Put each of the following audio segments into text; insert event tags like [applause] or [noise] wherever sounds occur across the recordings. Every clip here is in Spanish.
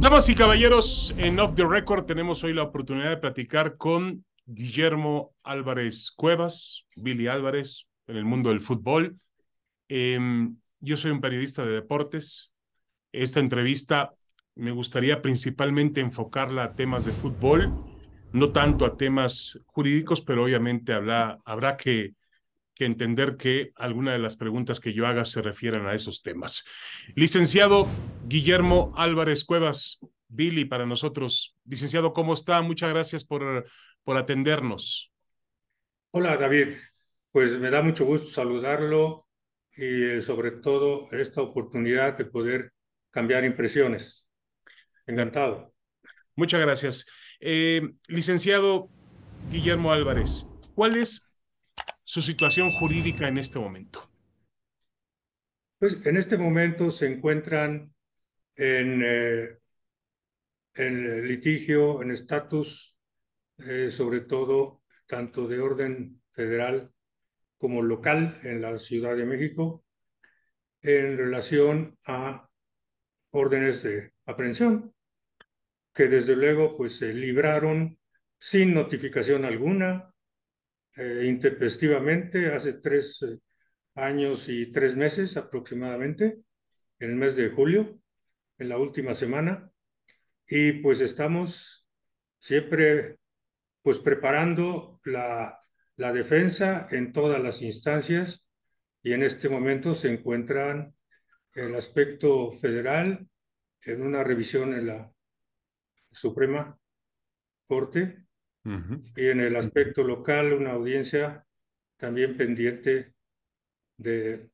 Damas y caballeros, en Off the Record tenemos hoy la oportunidad de platicar con Guillermo Álvarez Cuevas, Billy Álvarez, en el mundo del fútbol. Em, yo soy un periodista de deportes. Esta entrevista me gustaría principalmente enfocarla a temas de fútbol no tanto a temas jurídicos, pero obviamente habrá, que, entender que alguna de las preguntas que yo haga se refieran a esos temas. Licenciado Guillermo Álvarez Cuevas, Billy, para nosotros. Licenciado, ¿cómo está? Muchas gracias por, atendernos. Hola, David. Pues me da mucho gusto saludarlo y eh, sobre todo esta oportunidad de poder cambiar impresiones. Encantado. Muchas gracias. Eh, licenciado Guillermo Álvarez, ¿cuál es su situación jurídica en este momento? Pues en este momento se encuentran en, eh, en litigio, en estatus, eh, sobre todo tanto de orden federal como local en la Ciudad de México, en relación a órdenes de aprehensión que desde luego pues se libraron sin notificación alguna, eh, intempestivamente, hace tres eh, años y tres meses aproximadamente, en el mes de julio, en la última semana, y pues estamos siempre pues preparando la, la defensa en todas las instancias y en este momento se encuentran el aspecto federal en una revisión en la Suprema Corte y en el aspecto local una audiencia también pendiente de,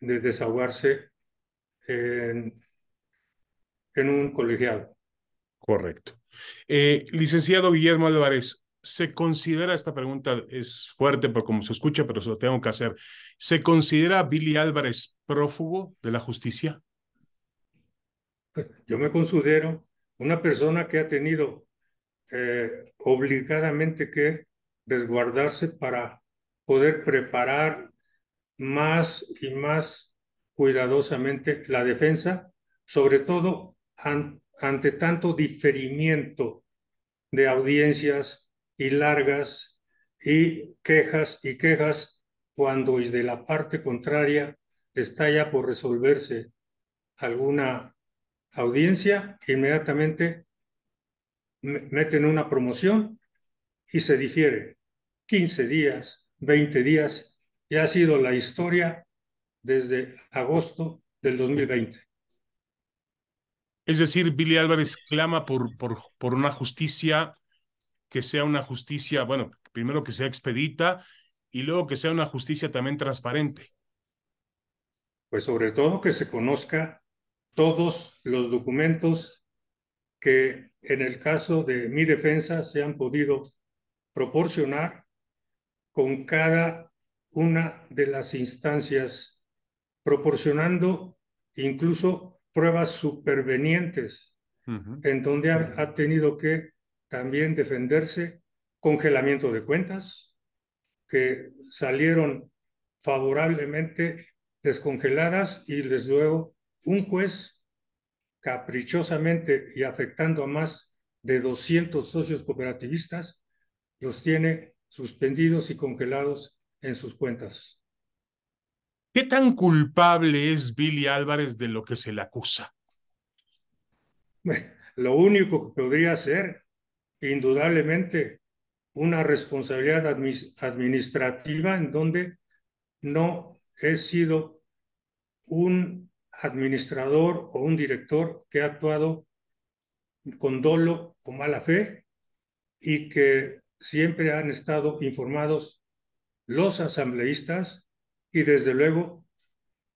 de desahogarse en, un colegiado. Correcto. Eh, licenciado Guillermo Álvarez, se considera, esta pregunta es fuerte por como se escucha, pero se lo tengo que hacer, ¿se considera Billy Álvarez prófugo de la justicia? Pues, yo me considero una persona que ha tenido eh, obligadamente que resguardarse para poder preparar más y más cuidadosamente la defensa, sobre todo ante tanto diferimiento de audiencias y largas y quejas y quejas cuando de la parte contraria está ya por resolverse alguna audiencia, inmediatamente meten una promoción y se difiere 15 días, 20 días, y ha sido la historia desde agosto del 2020. Es decir, Billy Álvarez clama por, por, por una justicia que sea una justicia, bueno, primero que sea expedita y luego que sea una justicia también transparente. Pues sobre todo que se conozca todos los documentos que en el caso de mi defensa se han podido proporcionar con cada una de las instancias, proporcionando incluso pruebas supervenientes, en donde ha, ha, tenido que también defenderse congelamiento de cuentas, que salieron favorablemente descongeladas y les luego un juez caprichosamente y afectando a más de 200 socios cooperativistas, los tiene suspendidos y congelados en sus cuentas. ¿Qué tan culpable es Billy Álvarez de lo que se le acusa? lo único que podría ser, indudablemente, una responsabilidad administrativa en donde no he sido un administrador o un director que ha actuado con dolo o mala fe y que siempre han estado informados los asambleístas y desde luego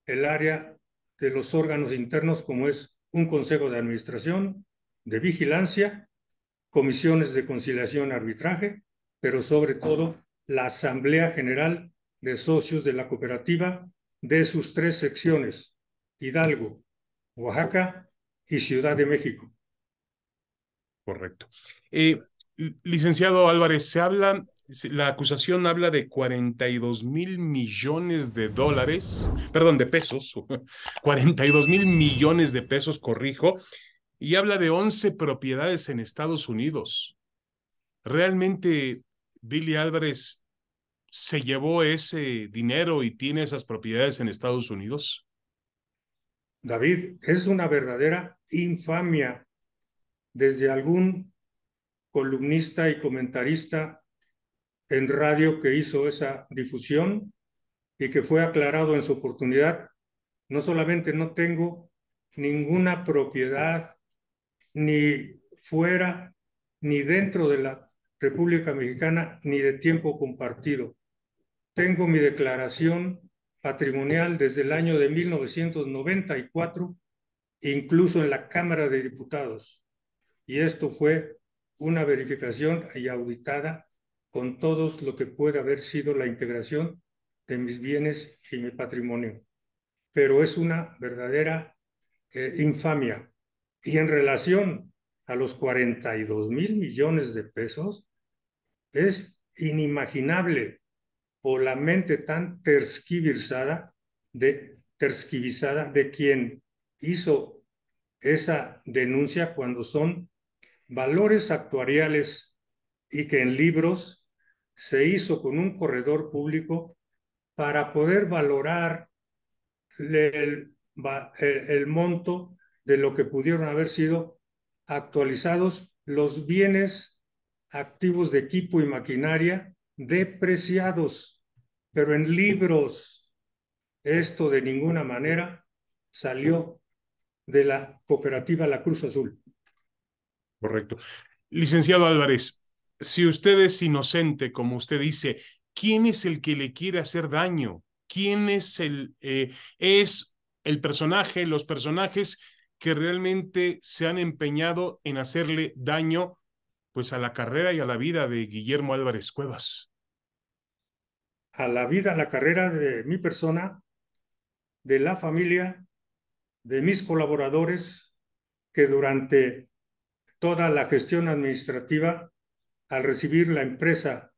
el área de los órganos internos como es un consejo de administración, de vigilancia, comisiones de conciliación, arbitraje, pero sobre todo la Asamblea General de Socios de la Cooperativa de sus tres secciones, Hidalgo, Oaxaca y Ciudad de México. Correcto. Eh, licenciado Álvarez, se habla, la acusación habla de 42 mil millones de dólares, perdón, de pesos, 42 [laughs] mil millones de pesos, corrijo, y habla de 11 propiedades en Estados Unidos. ¿Realmente Billy Álvarez se llevó ese dinero y tiene esas propiedades en Estados Unidos? David, es una verdadera infamia. Desde algún columnista y comentarista en radio que hizo esa difusión y que fue aclarado en su oportunidad, no solamente no tengo ninguna propiedad ni fuera ni dentro de la República Mexicana ni de tiempo compartido. Tengo mi declaración patrimonial desde el año de 1994, incluso en la Cámara de Diputados. Y esto fue una verificación y auditada con todos lo que puede haber sido la integración de mis bienes y mi patrimonio. Pero es una verdadera eh, infamia. Y en relación a los 42 mil millones de pesos, es inimaginable o la mente tan terskivizada de, tersquivizada de quien hizo esa denuncia cuando son valores actuariales y que en libros se hizo con un corredor público para poder valorar el, monto de lo que pudieron haber sido actualizados los bienes activos de equipo y maquinaria depreciados pero en libros esto de ninguna manera salió de la cooperativa La Cruz Azul. Correcto. Licenciado Álvarez, si usted es inocente, como usted dice, ¿quién es el que le quiere hacer daño? ¿Quién es el, eh, es el personaje, los personajes que realmente se han empeñado en hacerle daño pues a la carrera y a la vida de Guillermo Álvarez Cuevas? a la vida, a la carrera de mi persona, de la familia, de mis colaboradores, que durante toda la gestión administrativa, al recibir la empresa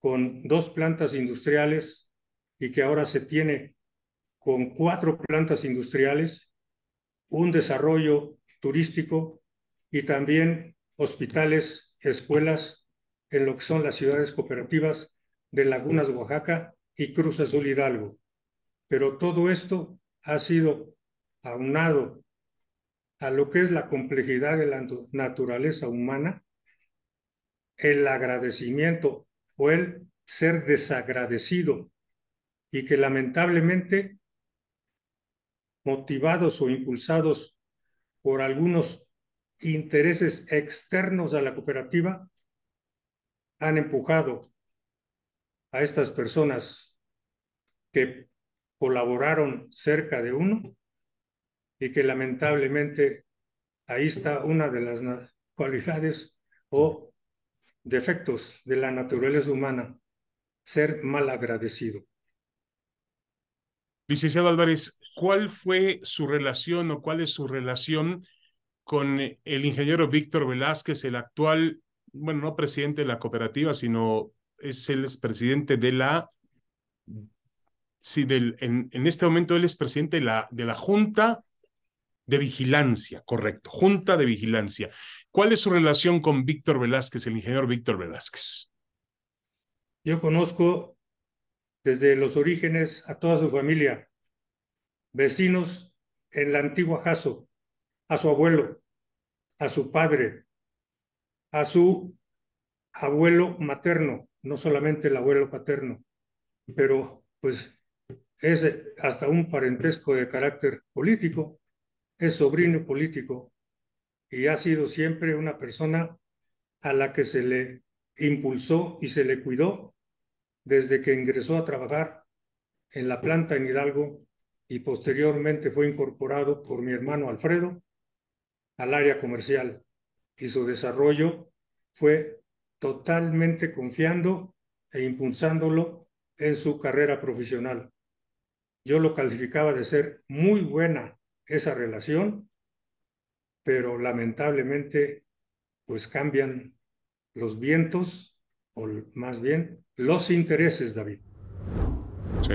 con dos plantas industriales y que ahora se tiene con cuatro plantas industriales, un desarrollo turístico y también hospitales, escuelas en lo que son las ciudades cooperativas de Lagunas, Oaxaca y Cruz Azul Hidalgo. Pero todo esto ha sido aunado a lo que es la complejidad de la naturaleza humana, el agradecimiento o el ser desagradecido y que lamentablemente motivados o impulsados por algunos intereses externos a la cooperativa, han empujado a estas personas que colaboraron cerca de uno y que lamentablemente ahí está una de las cualidades o defectos de la naturaleza humana, ser mal agradecido. Licenciado Álvarez, ¿cuál fue su relación o cuál es su relación con el ingeniero Víctor Velázquez, el actual, bueno, no presidente de la cooperativa, sino es el expresidente de la... Sí, del, en, este momento él es presidente de la, de la Junta de Vigilancia, correcto, Junta de Vigilancia. ¿Cuál es su relación con Víctor Velázquez, el ingeniero Víctor Velázquez? Yo conozco desde los orígenes a toda su familia, vecinos en la antigua Jaso, a su abuelo, a su padre, a su abuelo materno, no solamente el abuelo paterno, pero pues es hasta un parentesco de carácter político, es sobrino político y ha sido siempre una persona a la que se le impulsó y se le cuidó desde que ingresó a trabajar en la planta en Hidalgo y posteriormente fue incorporado por mi hermano Alfredo al área comercial y su desarrollo fue totalmente confiando e impulsándolo en su carrera profesional. Yo lo calificaba de ser muy buena esa relación, pero lamentablemente pues cambian los vientos, o más bien los intereses, David. Sí,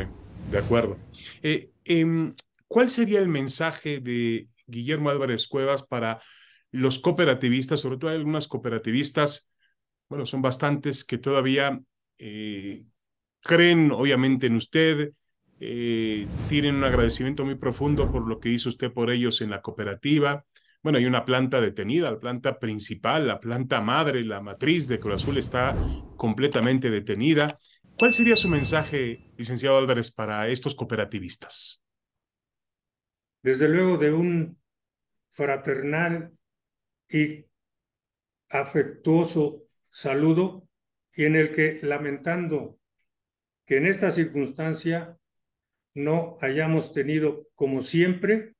de acuerdo. Eh, em, ¿Cuál sería el mensaje de Guillermo Álvarez Cuevas para los cooperativistas, sobre todo algunas cooperativistas bueno, son bastantes que todavía eh, creen obviamente en usted, eh, tienen un agradecimiento muy profundo por lo que hizo usted por ellos en la cooperativa. Bueno, hay una planta detenida, la planta principal, la planta madre, la matriz de Cruz está completamente detenida. ¿Cuál sería su mensaje, licenciado Álvarez, para estos cooperativistas? Desde luego de un fraternal y afectuoso saludo y en el que, lamentando que en esta circunstancia no hayamos tenido, como siempre,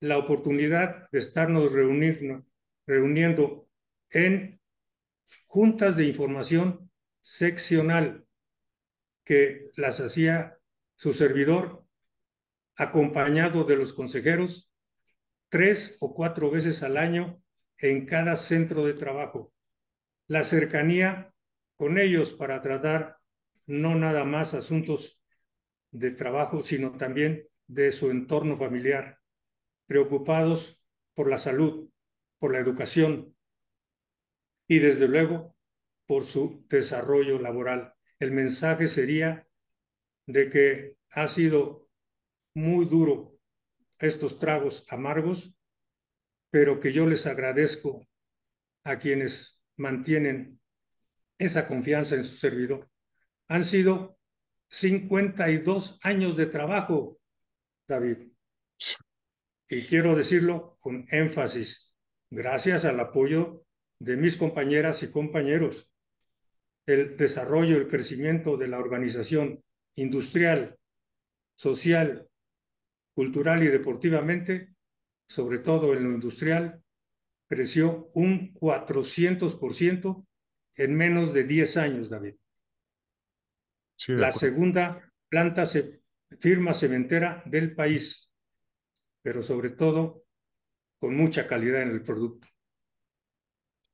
la oportunidad de estarnos reunirnos, reuniendo en juntas de información seccional que las hacía su servidor, acompañado de los consejeros, tres o cuatro veces al año en cada centro de trabajo la cercanía con ellos para tratar no nada más asuntos de trabajo, sino también de su entorno familiar, preocupados por la salud, por la educación y desde luego por su desarrollo laboral. El mensaje sería de que ha sido muy duro estos tragos amargos, pero que yo les agradezco a quienes mantienen esa confianza en su servidor. Han sido 52 años de trabajo, David. Y quiero decirlo con énfasis, gracias al apoyo de mis compañeras y compañeros, el desarrollo, el crecimiento de la organización industrial, social, cultural y deportivamente, sobre todo en lo industrial, creció un 400% en menos de 10 años, David. la segunda planta se, firma cementera del país, pero sobre todo con mucha calidad en el producto.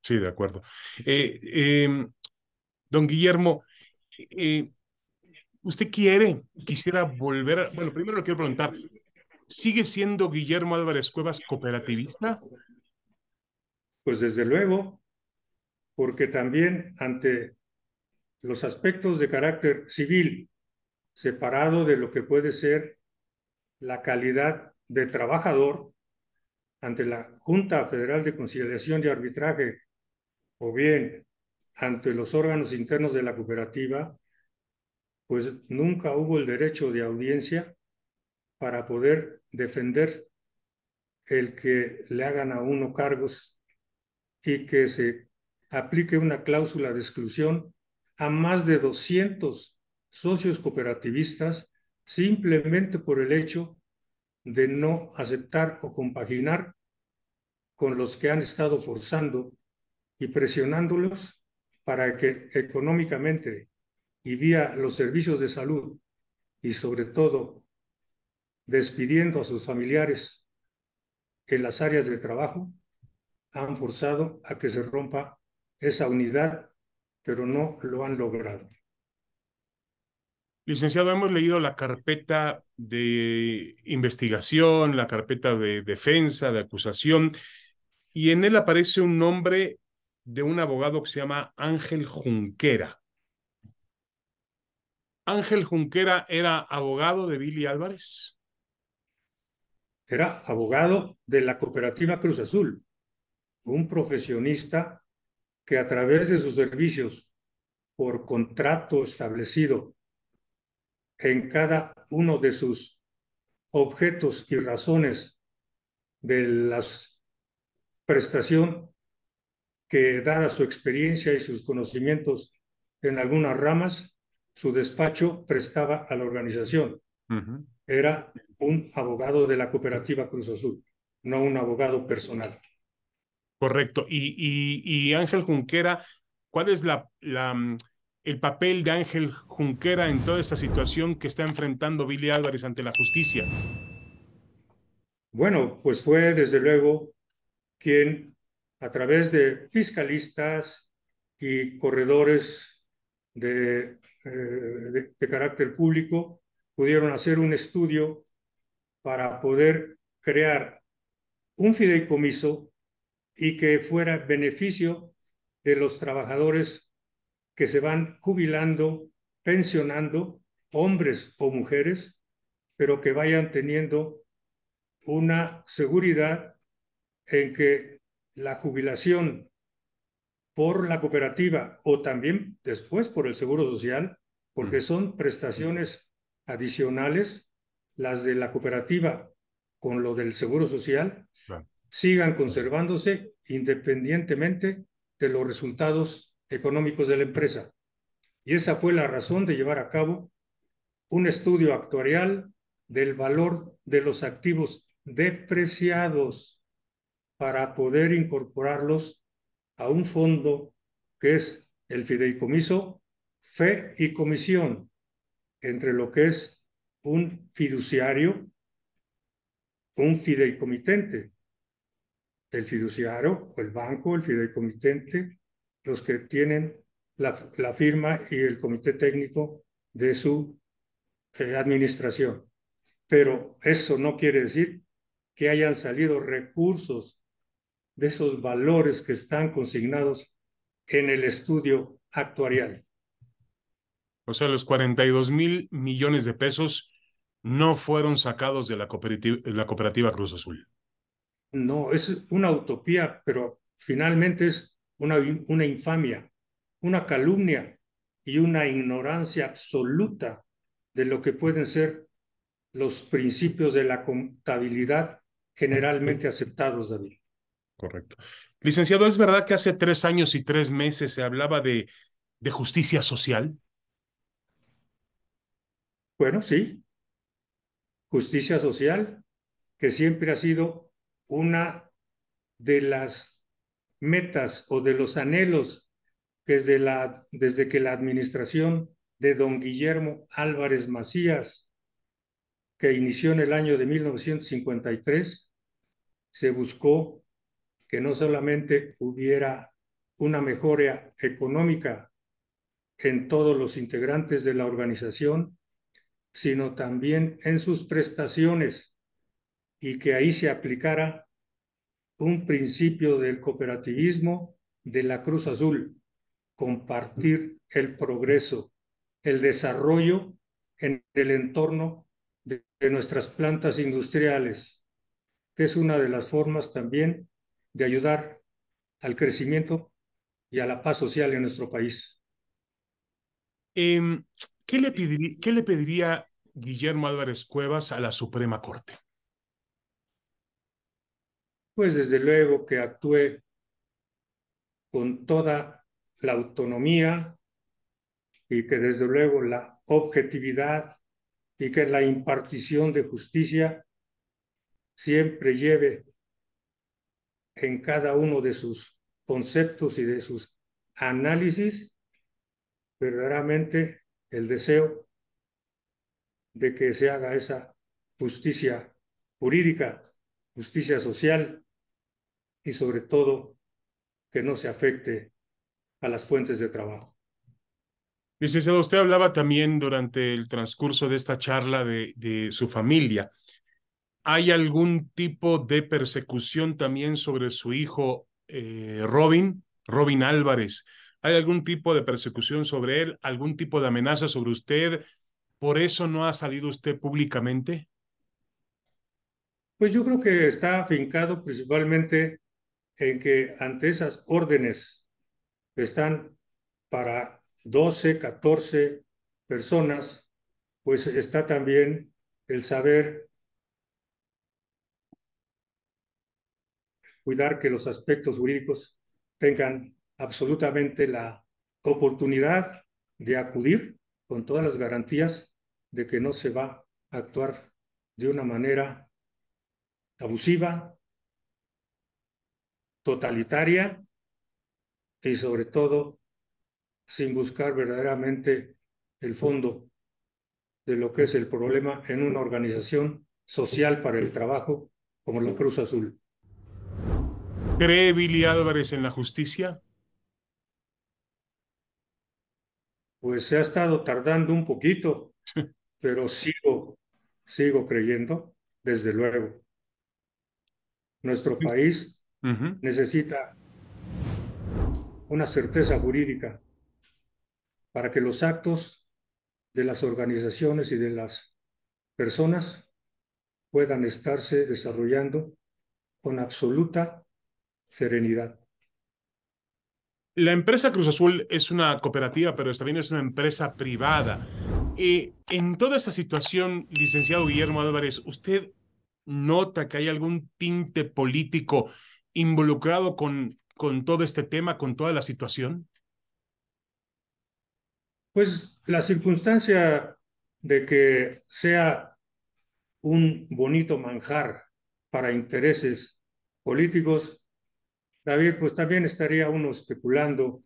Sí, de acuerdo. Eh, em, don Guillermo, eh, ¿usted quiere, quisiera volver a, bueno, primero le quiero preguntar, ¿sigue siendo Guillermo Álvarez Cuevas cooperativista pues desde luego, porque también ante los aspectos de carácter civil, separado de lo que puede ser la calidad de trabajador, ante la Junta Federal de Conciliación y Arbitraje, o bien ante los órganos internos de la cooperativa, pues nunca hubo el derecho de audiencia para poder defender el que le hagan a uno cargos y que se aplique una cláusula de exclusión a más de 200 socios cooperativistas simplemente por el hecho de no aceptar o compaginar con los que han estado forzando y presionándolos para que económicamente y vía los servicios de salud y sobre todo despidiendo a sus familiares en las áreas de trabajo, han forzado a que se rompa esa unidad, pero no lo han logrado. Licenciado, hemos leído la carpeta de investigación, la carpeta de defensa, de acusación, y en él aparece un nombre de un abogado que se llama Ángel Junquera. Ángel Junquera era abogado de Billy Álvarez. Era abogado de la cooperativa Cruz Azul un profesionista que a través de sus servicios por contrato establecido en cada uno de sus objetos y razones de la prestación que dada su experiencia y sus conocimientos en algunas ramas, su despacho prestaba a la organización. Era un abogado de la cooperativa Cruz Azul, no un abogado personal. Correcto. Y, y, Ángel Junquera, ¿cuál es la, la, mm, el papel de Ángel Junquera en toda esa situación que está enfrentando Billy Álvarez ante la justicia? Bueno, pues fue desde luego quien a través de fiscalistas y corredores de, eh, de carácter público pudieron hacer un estudio para poder crear un fideicomiso y que fuera beneficio de los trabajadores que se van jubilando, pensionando, hombres o mujeres, pero que vayan teniendo una seguridad en que la jubilación por la cooperativa o también después por el Seguro Social, porque mm. son prestaciones adicionales, las de la cooperativa con lo del Seguro Social, sigan conservándose independientemente de los resultados económicos de la empresa. Y esa fue la razón de llevar a cabo un estudio actuarial del valor de los activos depreciados para poder incorporarlos a un fondo que es el fideicomiso, fe y comisión entre lo que es un fiduciario, un fideicomitente el fiduciario o el banco, el fideicomitente, los que tienen la, firma y el comité técnico de su eh, administración. Pero eso no quiere decir que hayan salido recursos de esos valores que están consignados en el estudio actuarial. O sea, los 42 mil millones de pesos no fueron sacados de la cooperativa, la cooperativa Cruz Azul. No, es una utopía, pero finalmente es una, una infamia, una calumnia y una ignorancia absoluta de lo que pueden ser los principios de la contabilidad generalmente aceptados, David. Correcto. Licenciado, ¿es verdad que hace tres años y tres meses se hablaba de, de justicia social? Bueno, sí. Justicia social, que siempre ha sido una de las metas o de los anhelos desde, la, desde que la administración de don Guillermo Álvarez Macías, que inició en el año de 1953, se buscó que no solamente hubiera una mejora económica en todos los integrantes de la organización, sino también en sus prestaciones, y que ahí se aplicara un principio del cooperativismo de la Cruz Azul, compartir el progreso, el desarrollo en el entorno de, nuestras plantas industriales, que es una de las formas también de ayudar al crecimiento y a la paz social en nuestro país. Em, ¿Qué le pediría Guillermo Álvarez Cuevas a la Suprema Corte? pues desde luego que actúe con toda la autonomía y que desde luego la objetividad y que la impartición de justicia siempre lleve en cada uno de sus conceptos y de sus análisis verdaderamente el deseo de que se haga esa justicia jurídica, justicia social, y sobre todo que no se afecte a las fuentes de trabajo. Licenciado, usted hablaba también durante el transcurso de esta charla de, su familia. ¿Hay algún tipo de persecución también sobre su hijo eh, Robin, Robin Álvarez? ¿Hay algún tipo de persecución sobre él? ¿Algún tipo de amenaza sobre usted? ¿Por eso no ha salido usted públicamente? Pues yo creo que está afincado principalmente en que ante esas órdenes están para 12, 14 personas, pues está también el saber cuidar que los aspectos jurídicos tengan absolutamente la oportunidad de acudir con todas las garantías de que no se va a actuar de una manera abusiva, totalitaria y sobre todo sin buscar verdaderamente el fondo de lo que es el problema en una organización social para el trabajo como la Cruz Azul. ¿Cree Billy Álvarez en la justicia? Pues se ha estado tardando un poquito, pero sigo, sigo creyendo, desde luego. Nuestro país necesita una certeza jurídica para que los actos de las organizaciones y de las personas puedan estarse desarrollando con absoluta serenidad. La empresa Cruz Azul es una cooperativa, pero también es una empresa privada. y en toda esta situación, licenciado Guillermo Álvarez, ¿usted nota que hay algún tinte político involucrado con, con todo este tema, con toda la situación? Pues la circunstancia de que sea un bonito manjar para intereses políticos, David, pues también estaría uno especulando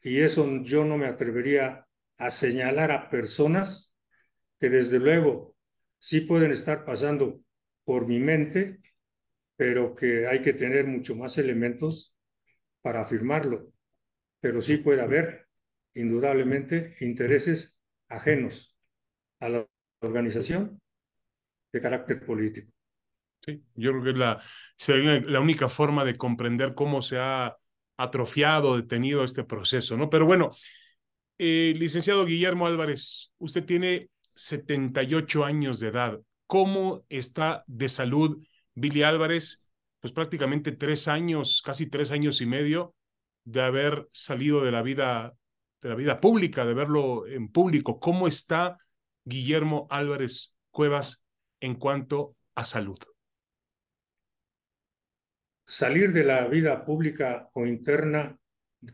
y eso yo no me atrevería a señalar a personas que desde luego sí pueden estar pasando por mi mente, pero que hay que tener mucho más elementos para afirmarlo. Pero sí puede haber, indudablemente, intereses ajenos a la organización de carácter político. Sí, yo creo que es la, la única forma de comprender cómo se ha atrofiado, detenido este proceso, ¿no? Pero bueno, eh, licenciado Guillermo Álvarez, usted tiene 78 años de edad. ¿Cómo está de salud Billy Álvarez, pues prácticamente tres años, casi tres años y medio de haber salido de la vida, de la vida pública, de verlo en público. ¿Cómo está Guillermo Álvarez Cuevas en cuanto a salud? Salir de la vida pública o interna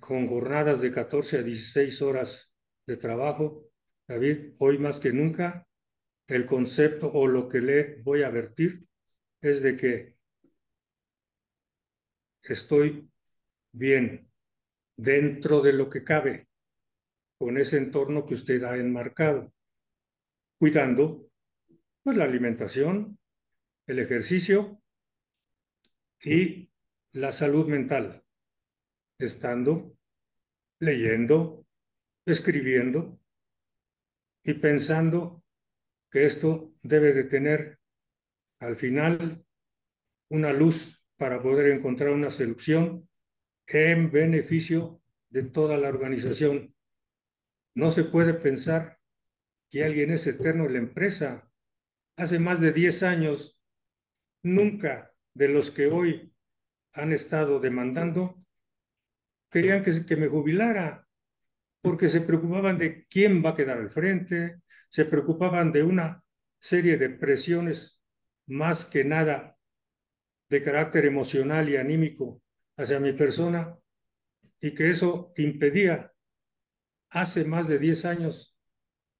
con jornadas de 14 a 16 horas de trabajo, David, hoy más que nunca, el concepto o lo que le voy a advertir es de que estoy bien dentro de lo que cabe con ese entorno que usted ha enmarcado, cuidando pues la alimentación, el ejercicio y la salud mental, estando leyendo, escribiendo y pensando que esto debe de tener al final una luz para poder encontrar una solución en beneficio de toda la organización. No se puede pensar que alguien es eterno en la empresa. Hace más de 10 años, nunca de los que hoy han estado demandando, querían que, que me jubilara, porque se preocupaban de quién va a quedar al frente, se preocupaban de una serie de presiones más que nada de carácter emocional y anímico hacia mi persona y que eso impedía hace más de 10 años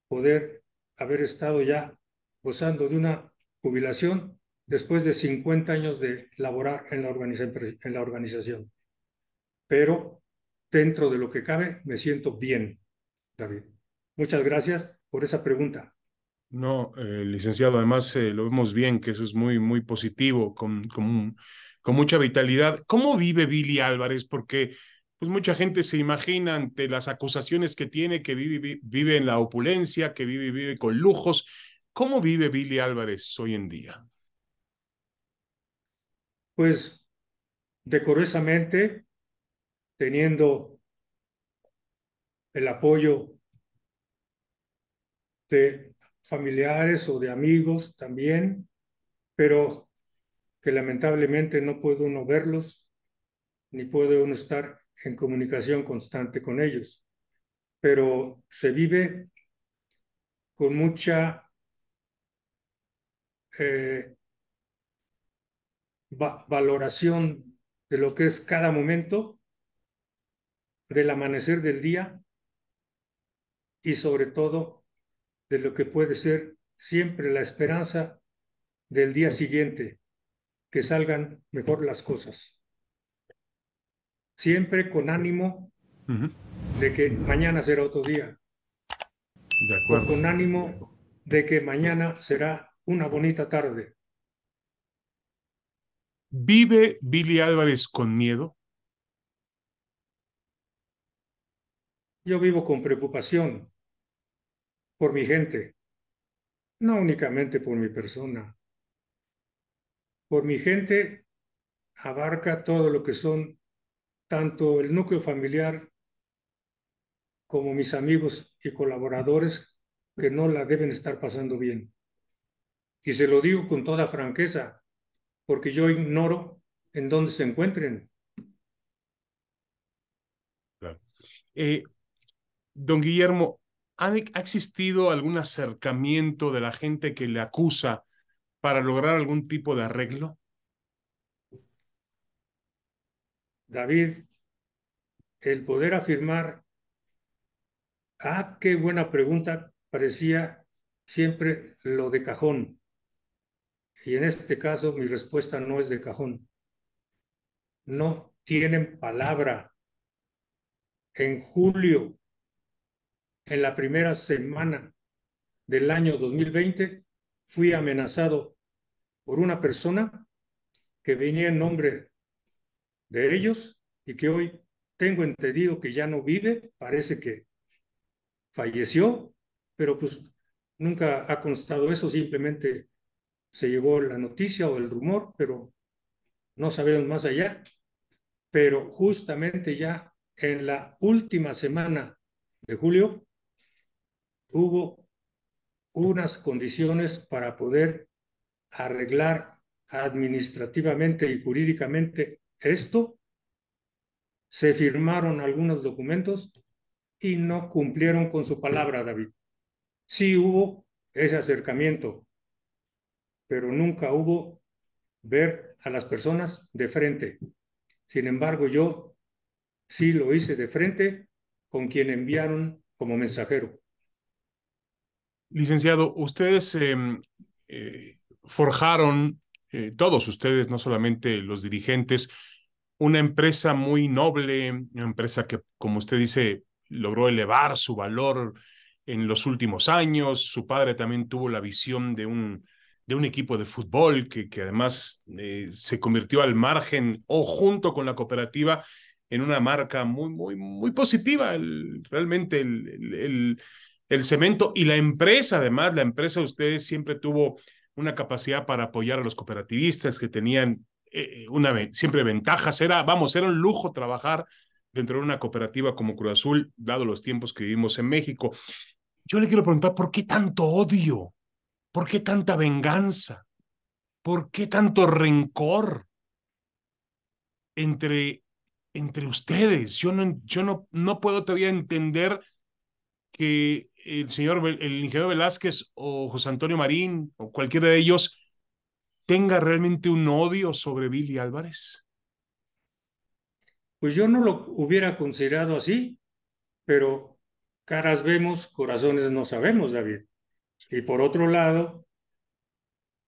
poder haber estado ya gozando de una jubilación después de 50 años de laborar en la, en la organización. Pero dentro de lo que cabe me siento bien, David. Muchas gracias por esa pregunta. No, eh, licenciado, además eh, lo vemos bien, que eso es muy, muy positivo, con, con, con, mucha vitalidad. ¿Cómo vive Billy Álvarez? Porque pues mucha gente se imagina ante las acusaciones que tiene, que vive, vive en la opulencia, que vive, vive con lujos. ¿Cómo vive Billy Álvarez hoy en día? Pues decorosamente, teniendo el apoyo de familiares o de amigos también, pero que lamentablemente no puede uno verlos ni puede uno estar en comunicación constante con ellos. Pero se vive con mucha eh, valoración de lo que es cada momento, del amanecer del día y sobre todo de lo que puede ser siempre la esperanza del día siguiente, que salgan mejor las cosas. Siempre con ánimo de que mañana será otro día. De acuerdo. Con ánimo de que mañana será una bonita tarde. ¿Vive Billy Álvarez con miedo? Yo vivo con preocupación por mi gente, no únicamente por mi persona. Por mi gente abarca todo lo que son tanto el núcleo familiar como mis amigos y colaboradores que no la deben estar pasando bien. Y se lo digo con toda franqueza, porque yo ignoro en dónde se encuentren. Eh, don Guillermo, ¿Ha, existido algún acercamiento de la gente que le acusa para lograr algún tipo de arreglo? David, el poder afirmar, ah, qué buena pregunta, parecía siempre lo de cajón. Y en este caso mi respuesta no es de cajón. No tienen palabra. En julio en la primera semana del año 2020 fui amenazado por una persona que venía en nombre de ellos y que hoy tengo entendido que ya no vive, parece que falleció, pero pues nunca ha constado eso, simplemente se llegó la noticia o el rumor, pero no sabemos más allá. Pero justamente ya en la última semana de julio hubo unas condiciones para poder arreglar administrativamente y jurídicamente esto, se firmaron algunos documentos y no cumplieron con su palabra, David. Sí hubo ese acercamiento, pero nunca hubo ver a las personas de frente. Sin embargo, yo sí lo hice de frente con quien enviaron como mensajero. Licenciado, ustedes em, eh, forjaron, eh, todos ustedes, no solamente los dirigentes, una empresa muy noble, una empresa que, como usted dice, logró elevar su valor en los últimos años. Su padre también tuvo la visión de un, de un equipo de fútbol que, que además eh, se convirtió al margen o junto con la cooperativa en una marca muy, muy, muy positiva. realmente el, el, el cemento y la empresa, además, la empresa de ustedes siempre tuvo una capacidad para apoyar a los cooperativistas que tenían eh, eh, una, siempre ventajas. Era, vamos, era un lujo trabajar dentro de una cooperativa como Cruz Azul, dado los tiempos que vivimos en México. Yo le quiero preguntar, ¿por qué tanto odio? ¿Por qué tanta venganza? ¿Por qué tanto rencor entre, entre ustedes? Yo, no, yo no, no puedo todavía entender que el señor, el ingeniero Velázquez o José Antonio Marín o cualquiera de ellos tenga realmente un odio sobre Billy Álvarez? Pues yo no lo hubiera considerado así, pero caras vemos, corazones no sabemos, David. Y por otro lado,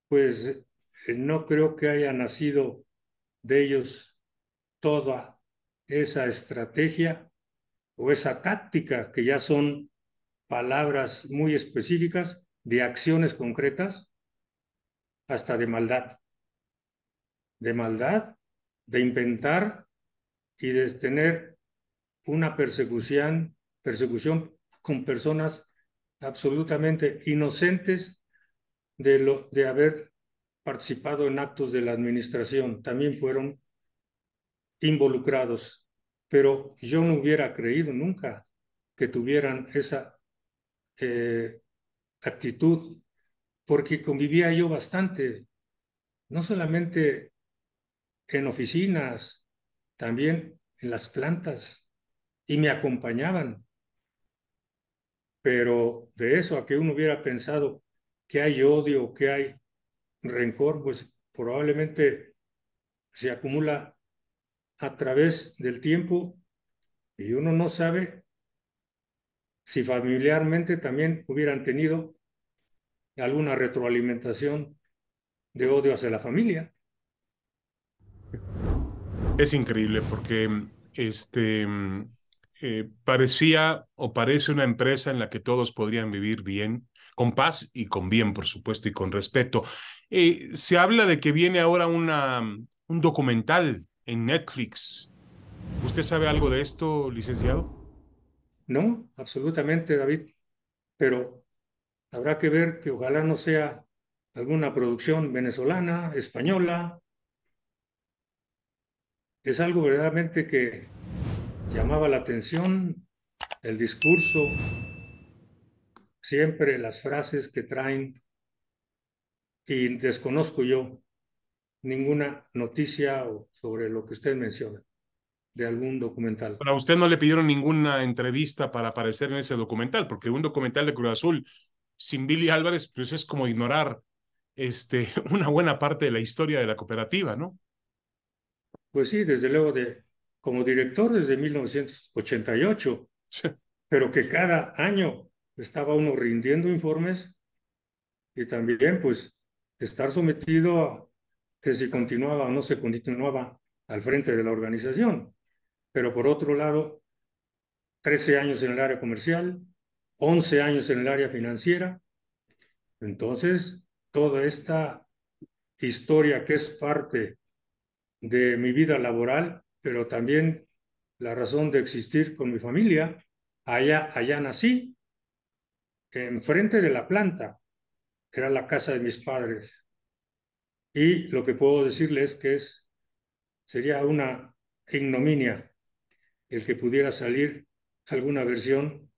pues eh, no creo que haya nacido de ellos toda esa estrategia o esa táctica que ya son palabras muy específicas, de acciones concretas, hasta de maldad. De maldad, de inventar y de tener una persecución, persecución con personas absolutamente inocentes de, lo, de haber participado en actos de la administración. También fueron involucrados. Pero yo no hubiera creído nunca que tuvieran esa eh, actitud, porque convivía yo bastante, no solamente en oficinas, también en las plantas, y me acompañaban. Pero de eso a que uno hubiera pensado que hay odio, que hay rencor, pues probablemente se acumula a través del tiempo y uno no sabe si familiarmente también hubieran tenido alguna retroalimentación de odio hacia la familia. Es increíble porque este, eh, parecía o parece una empresa en la que todos podrían vivir bien, con paz y con bien, por supuesto, y con respeto. Eh, se habla de que viene ahora una, un documental en Netflix. ¿Usted sabe algo de esto, licenciado? No, absolutamente, David. Pero habrá que ver que ojalá no sea alguna producción venezolana, española. Es algo verdaderamente que llamaba la atención, el discurso, siempre las frases que traen y desconozco yo ninguna noticia sobre lo que usted menciona de algún documental. Pero a usted no le pidieron ninguna entrevista para aparecer en ese documental, porque un documental de Cruz Azul sin Billy Álvarez, pues es como ignorar este, [laughs] una buena parte de la historia de la cooperativa, ¿no? Pues sí, desde luego, de, como director desde 1988, pero que cada año estaba uno rindiendo informes y también pues estar sometido a que si continuaba o no se continuaba al frente de la organización pero por otro lado, 13 años en el área comercial, 11 años en el área financiera. Entonces, toda esta historia que es parte de mi vida laboral, pero también la razón de existir con mi familia, allá, allá nací, enfrente de la planta, era la casa de mis padres. Y lo que puedo decirles que es, sería una ignominia el que pudiera salir alguna versión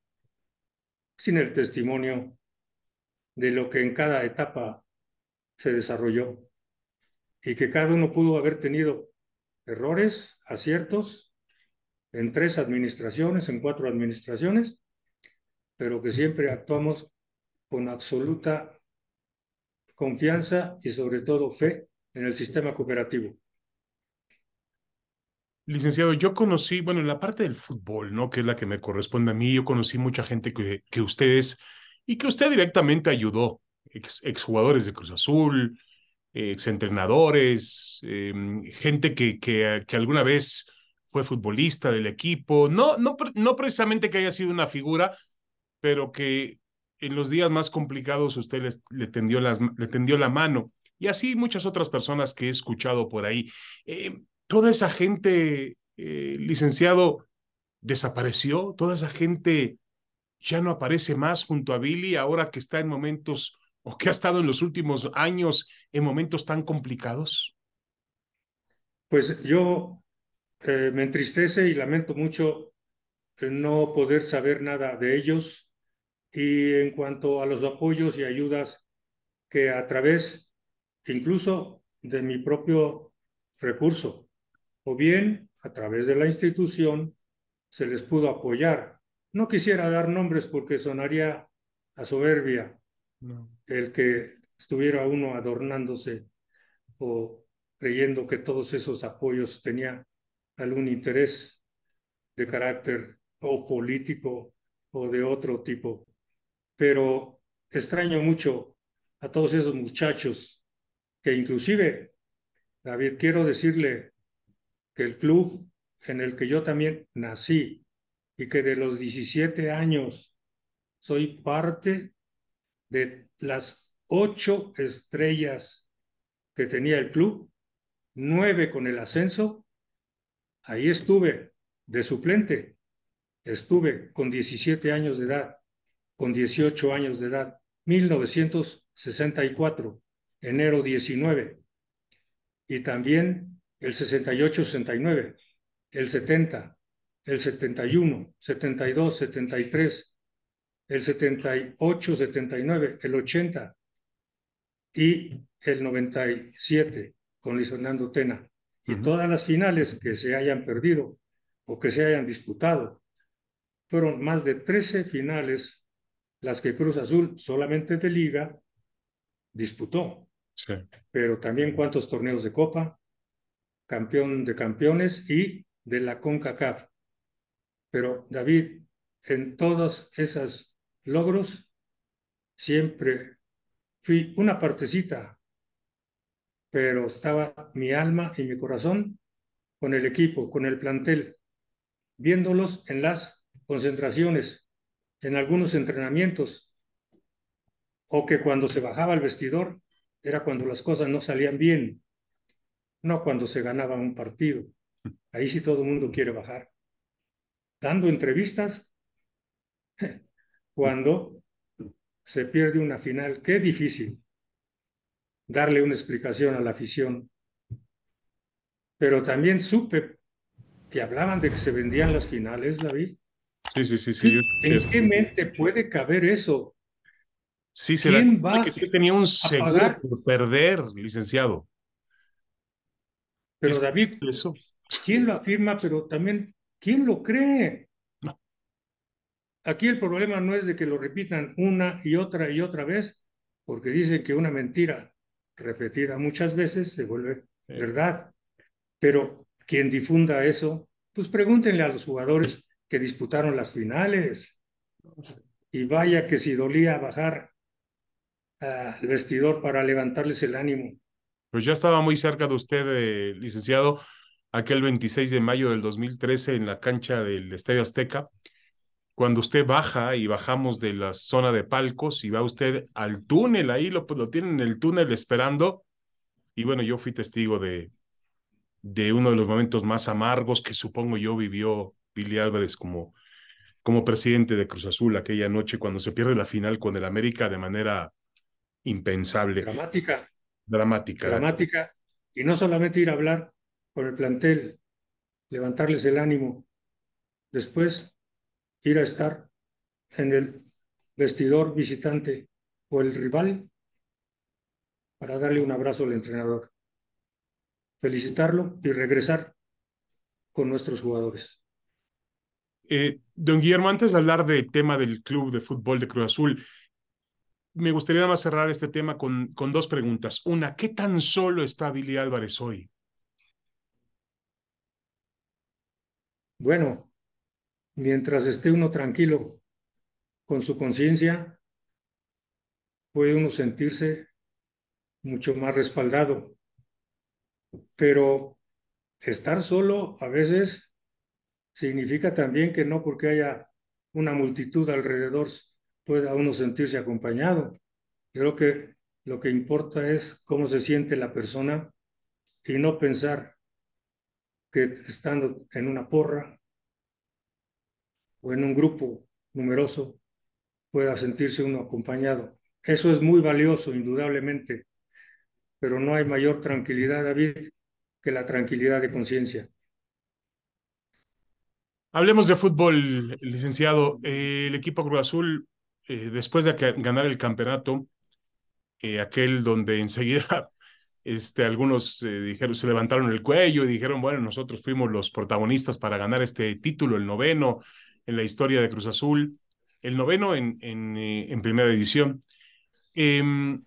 sin el testimonio de lo que en cada etapa se desarrolló y que cada uno pudo haber tenido errores, aciertos en tres administraciones, en cuatro administraciones, pero que siempre actuamos con absoluta confianza y sobre todo fe en el sistema cooperativo. Licenciado, yo conocí, bueno, en la parte del fútbol, ¿no? Que es la que me corresponde a mí, yo conocí mucha gente que, que ustedes y que usted directamente ayudó, ex, exjugadores de Cruz Azul, exentrenadores, entrenadores, em, gente que, que, alguna vez fue futbolista del equipo, no, no, no precisamente que haya sido una figura, pero que en los días más complicados usted le, tendió, las, le tendió la mano. Y así muchas otras personas que he escuchado por ahí. Em, toda esa gente, eh, licenciado, desapareció, toda esa gente ya no aparece más junto a Billy ahora que está en momentos o que ha estado en los últimos años en momentos tan complicados? Pues yo eh, me entristece y lamento mucho no poder saber nada de ellos y en cuanto a los apoyos y ayudas que a través incluso de mi propio recurso bien a través de la institución se les pudo apoyar. No quisiera dar nombres porque sonaría a soberbia el que estuviera uno adornándose o creyendo que todos esos apoyos tenían algún interés de carácter o político o de otro tipo. Pero extraño mucho a todos esos muchachos que inclusive, David, quiero decirle el club en el que yo también nací y que de los 17 años soy parte de las ocho estrellas que tenía el club, nueve con el ascenso, ahí estuve de suplente, estuve con 17 años de edad, con 18 años de edad, 1964, enero 19. Y también el 68-69, el 70, el 71, 72, 73, el 78, 79, el 80 y el 97 con Luis Fernando Tena. Y todas las finales que se hayan perdido o que se hayan disputado. Fueron más de 13 finales las que Cruz Azul solamente de liga disputó. Pero también cuántos torneos de copa, campeón de campeones y de la CONCACAF. Pero David, en todos esos logros, siempre fui una partecita, pero estaba mi alma y mi corazón con el equipo, con el plantel, viéndolos en las concentraciones, en algunos entrenamientos, o que cuando se bajaba el vestidor era cuando las cosas no salían bien no cuando se ganaba un partido. Ahí sí todo el mundo quiere bajar. Dando entrevistas [laughs] cuando se pierde una final. Qué difícil darle una explicación a la afición. Pero también supe que hablaban de que se vendían las finales, David. Sí, sí, sí, sí. ¿En qué mente puede caber eso? Sí, se la... tenía un seguro por perder, licenciado. Pero David, ¿quién lo afirma? Pero también, ¿quién lo cree? Aquí el problema no es de que lo repitan una y otra y otra vez, porque dicen que una mentira repetida muchas veces se vuelve verdad. Pero quien difunda eso, pues pregúntenle a los jugadores que disputaron las finales. Y vaya que si dolía bajar al vestidor para levantarles el ánimo pues ya estaba muy cerca de usted, eh, licenciado, aquel 26 de mayo del 2013 en la cancha del Estadio Azteca. Cuando usted baja y bajamos de la zona de palcos y va usted al túnel, ahí lo, pues, lo tienen en el túnel esperando. Y bueno, yo fui testigo de, de uno de los momentos más amargos que supongo yo vivió Billy Álvarez como, como presidente de Cruz Azul aquella noche cuando se pierde la final con el América de manera impensable. Dramática dramática. dramática. Y no solamente ir a hablar con el plantel, levantarles el ánimo, después ir a estar en el vestidor visitante o el rival para darle un abrazo al entrenador, felicitarlo y regresar con nuestros jugadores. Eh, don Guillermo, antes de hablar del tema del club de fútbol de Cruz Azul, me gustaría más cerrar este tema con, con dos preguntas. Una, ¿qué tan solo está Billy Álvarez hoy? Bueno, mientras esté uno tranquilo con su conciencia, puede uno sentirse mucho más respaldado. Pero estar solo a veces significa también que no porque haya una multitud alrededor pueda uno sentirse acompañado. Yo creo que lo que importa es cómo se siente la persona y no pensar que estando en una porra o en un grupo numeroso pueda sentirse uno acompañado. Eso es muy valioso, indudablemente, pero no hay mayor tranquilidad, David, que la tranquilidad de conciencia. Hablemos de fútbol, licenciado. el equipo Cruz Azul eh, después de ganar el campeonato, eh, aquel donde enseguida [laughs] este, algunos eh, dijeron, se levantaron el cuello y dijeron, bueno, nosotros fuimos los protagonistas para ganar este título, el noveno en la historia de Cruz Azul, el noveno en, en, en primera edición. Em,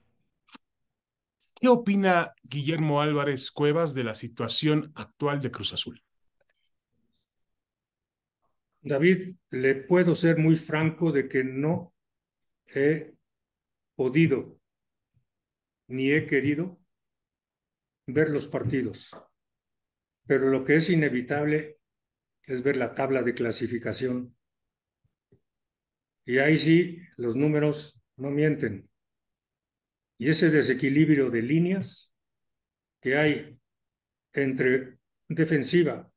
¿Qué opina Guillermo Álvarez Cuevas de la situación actual de Cruz Azul? David, le puedo ser muy franco de que no he podido ni he querido ver los partidos, pero lo que es inevitable es ver la tabla de clasificación. Y ahí sí, los números no mienten. Y ese desequilibrio de líneas que hay entre defensiva,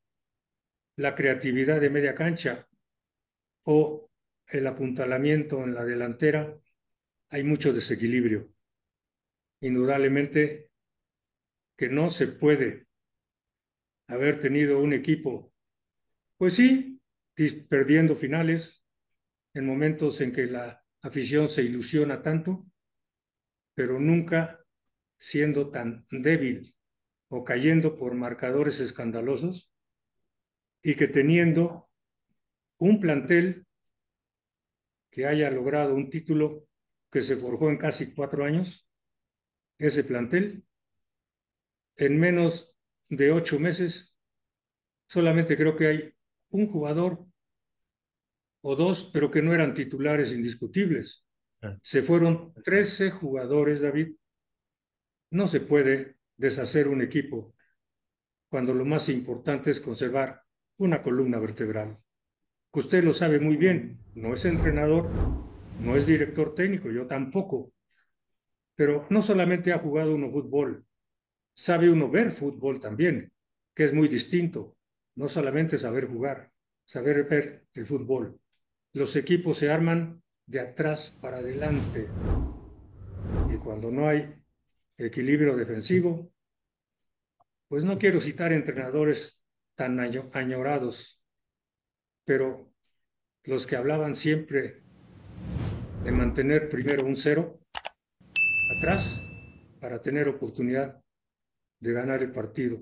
la creatividad de media cancha o el apuntalamiento en la delantera, hay mucho desequilibrio. Indudablemente que no se puede haber tenido un equipo, pues sí, perdiendo finales en momentos en que la afición se ilusiona tanto, pero nunca siendo tan débil o cayendo por marcadores escandalosos y que teniendo un plantel que haya logrado un título que se forjó en casi cuatro años, ese plantel, en menos de ocho meses, solamente creo que hay un jugador o dos, pero que no eran titulares indiscutibles. Ah. Se fueron 13 jugadores, David. No se puede deshacer un equipo cuando lo más importante es conservar una columna vertebral usted lo sabe muy bien, no es entrenador, no es director técnico, yo tampoco. Pero no solamente ha jugado uno fútbol, sabe uno ver fútbol también, que es muy distinto. No solamente saber jugar, saber ver el fútbol. Los equipos se arman de atrás para adelante. Y cuando no hay equilibrio defensivo, pues no quiero citar entrenadores tan añorados pero los que hablaban siempre de mantener primero un cero atrás para tener oportunidad de ganar el partido.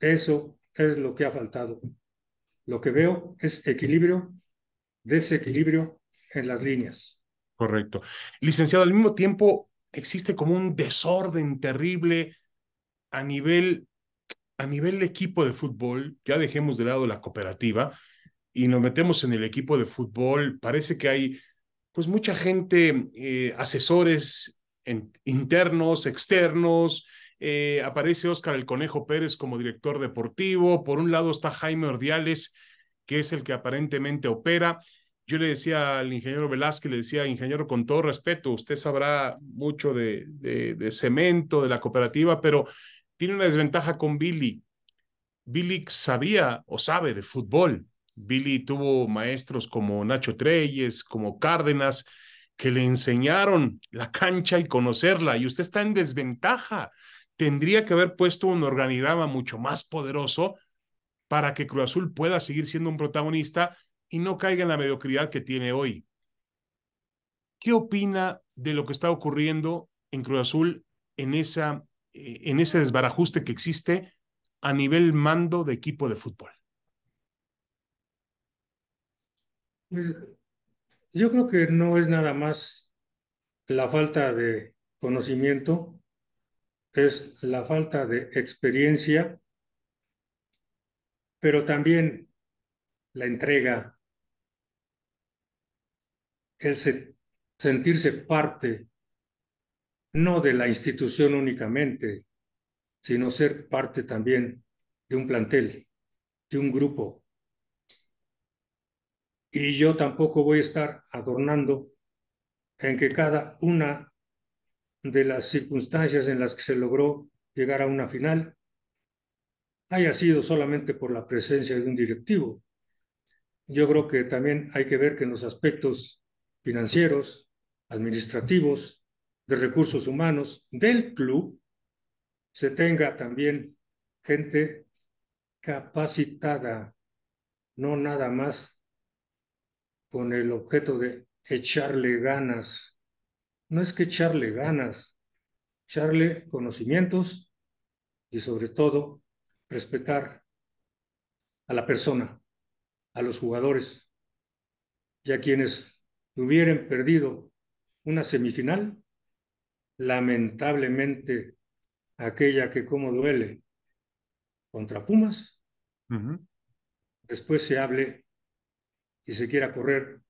Eso es lo que ha faltado. Lo que veo es equilibrio, desequilibrio en las líneas. Correcto. Licenciado, al mismo tiempo existe como un desorden terrible a nivel a nivel equipo de fútbol, ya dejemos de lado la cooperativa y nos metemos en el equipo de fútbol, parece que hay pues mucha gente, eh, asesores internos, externos, eh, aparece Óscar el Conejo Pérez como director deportivo, por un lado está Jaime Ordiales, que es el que aparentemente opera. Yo le decía al ingeniero Velázquez, le decía, ingeniero, con todo respeto, usted sabrá mucho de cemento, de la cooperativa, pero tiene una desventaja con Billy. Billy sabía o sabe de fútbol. Billy tuvo maestros como Nacho Treyes, como Cárdenas, que le enseñaron la cancha y conocerla, y usted está en desventaja. Tendría que haber puesto un organigrama mucho más poderoso para que Cruz Azul pueda seguir siendo un protagonista y no caiga en la mediocridad que tiene hoy. ¿Qué opina de lo que está ocurriendo en Cruz Azul en esa eh, en ese desbarajuste que existe a nivel mando de equipo de fútbol? Pues, yo creo que no es nada más la falta de conocimiento, es la falta de experiencia, pero también la entrega, el sentirse parte no de la institución únicamente, sino ser parte también de un plantel, de un grupo. Y yo tampoco voy a estar adornando en que cada una de las circunstancias en las que se logró llegar a una final haya sido solamente por la presencia de un directivo. Yo creo que también hay que ver que en los aspectos financieros, administrativos, de recursos humanos del club se tenga también gente capacitada, no nada más con el objeto de echarle ganas. No es que echarle ganas, echarle conocimientos y sobre todo respetar a la persona, a los jugadores ya a quienes hubieran perdido una semifinal lamentablemente aquella que como duele contra Pumas, después se hable y se quiera correr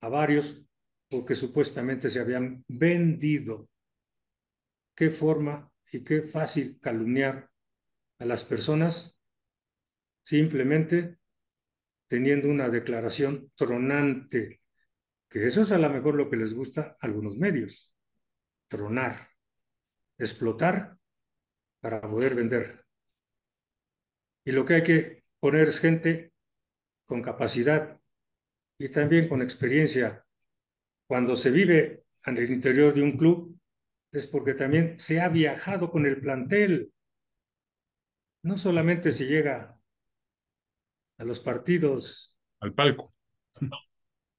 a varios porque supuestamente se habían vendido. Qué forma y qué fácil calumniar a las personas simplemente teniendo una declaración tronante, que eso es a lo mejor lo que les gusta a algunos medios tronar, explotar para poder vender. Y lo que hay que poner es gente con capacidad y también con experiencia. Cuando se vive en el interior de un club es porque también se ha viajado con el plantel. No solamente se llega a los partidos. Al palco.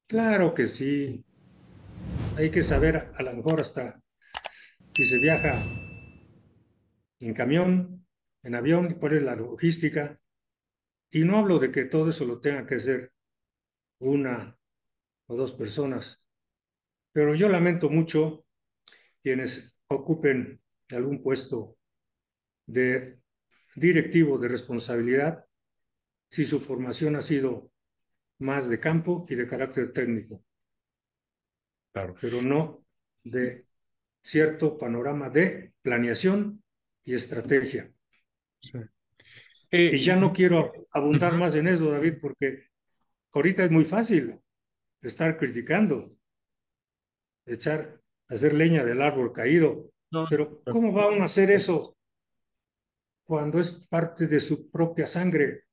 Claro que sí. Hay que saber a lo mejor hasta si se viaja en camión, en avión, cuál es la logística. Y no hablo de que todo eso lo tenga que hacer una o dos personas, pero yo lamento mucho quienes ocupen algún puesto de directivo de responsabilidad si su formación ha sido más de campo y de carácter técnico. Claro. Pero no de cierto panorama de planeación y estrategia. Eh, y ya no quiero abundar más en eso, David, porque ahorita es muy fácil estar criticando, echar, hacer leña del árbol caído. Pero ¿cómo va uno a hacer eso cuando es parte de su propia sangre?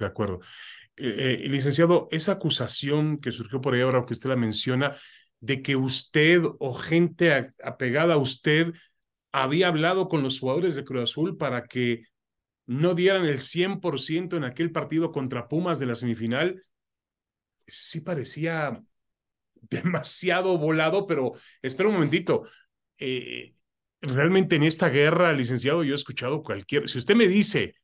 De acuerdo. Eh, eh, licenciado, esa acusación que surgió por ahí ahora que usted la menciona, de que usted o gente apegada a usted había hablado con los jugadores de Cruz Azul para que no dieran el 100% en aquel partido contra Pumas de la semifinal, sí parecía [laughs] demasiado volado, pero espera un momentito. Eh, realmente en esta guerra, licenciado, yo he escuchado cualquier... Si usted me dice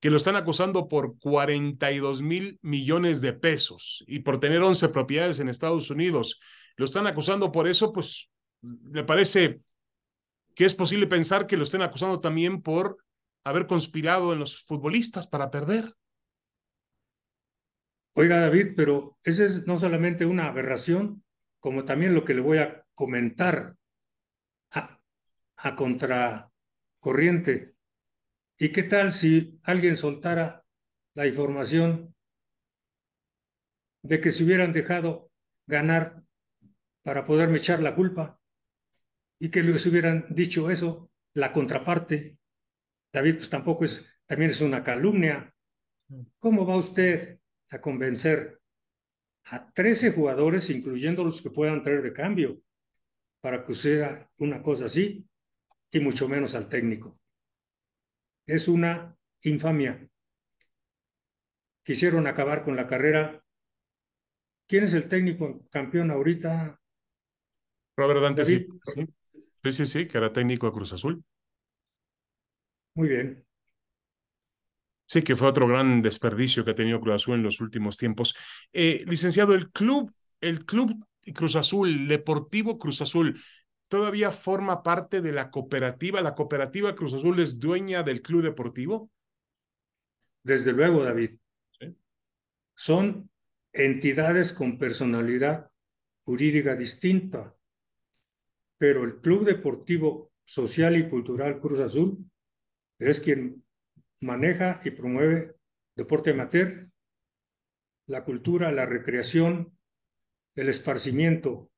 que lo están acusando por 42 mil millones de pesos y por tener 11 propiedades en Estados Unidos lo están acusando por eso, pues me parece que es posible pensar que lo estén acusando también por haber conspirado en los futbolistas para perder. Oiga, David, pero esa es no solamente una aberración, como también lo que le voy a comentar a, contracorriente. ¿Y qué tal si alguien soltara la información de que se hubieran dejado ganar para poderme echar la culpa y que les hubieran dicho eso, la contraparte. David pues tampoco es, también es una calumnia. ¿Cómo va usted a convencer a 13 jugadores, incluyendo los que puedan traer de cambio, para que sea una cosa así y mucho menos al técnico? Es una infamia. Quisieron acabar con la carrera. ¿Quién es el técnico campeón ahorita? Robert Dante sí. Sí, sí, sí, que era técnico de Cruz Azul. Muy bien. Sí, que fue otro gran desperdicio que ha tenido Cruz Azul en los últimos tiempos. Eh, licenciado, el club, el club Cruz Azul, Deportivo Cruz Azul, todavía forma parte de la cooperativa. ¿La cooperativa Cruz Azul es dueña del club deportivo? Desde luego, David. Son entidades con personalidad jurídica distinta pero el Club Deportivo Social y Cultural Cruz Azul es quien maneja y promueve deporte amateur, la cultura, la recreación, el esparcimiento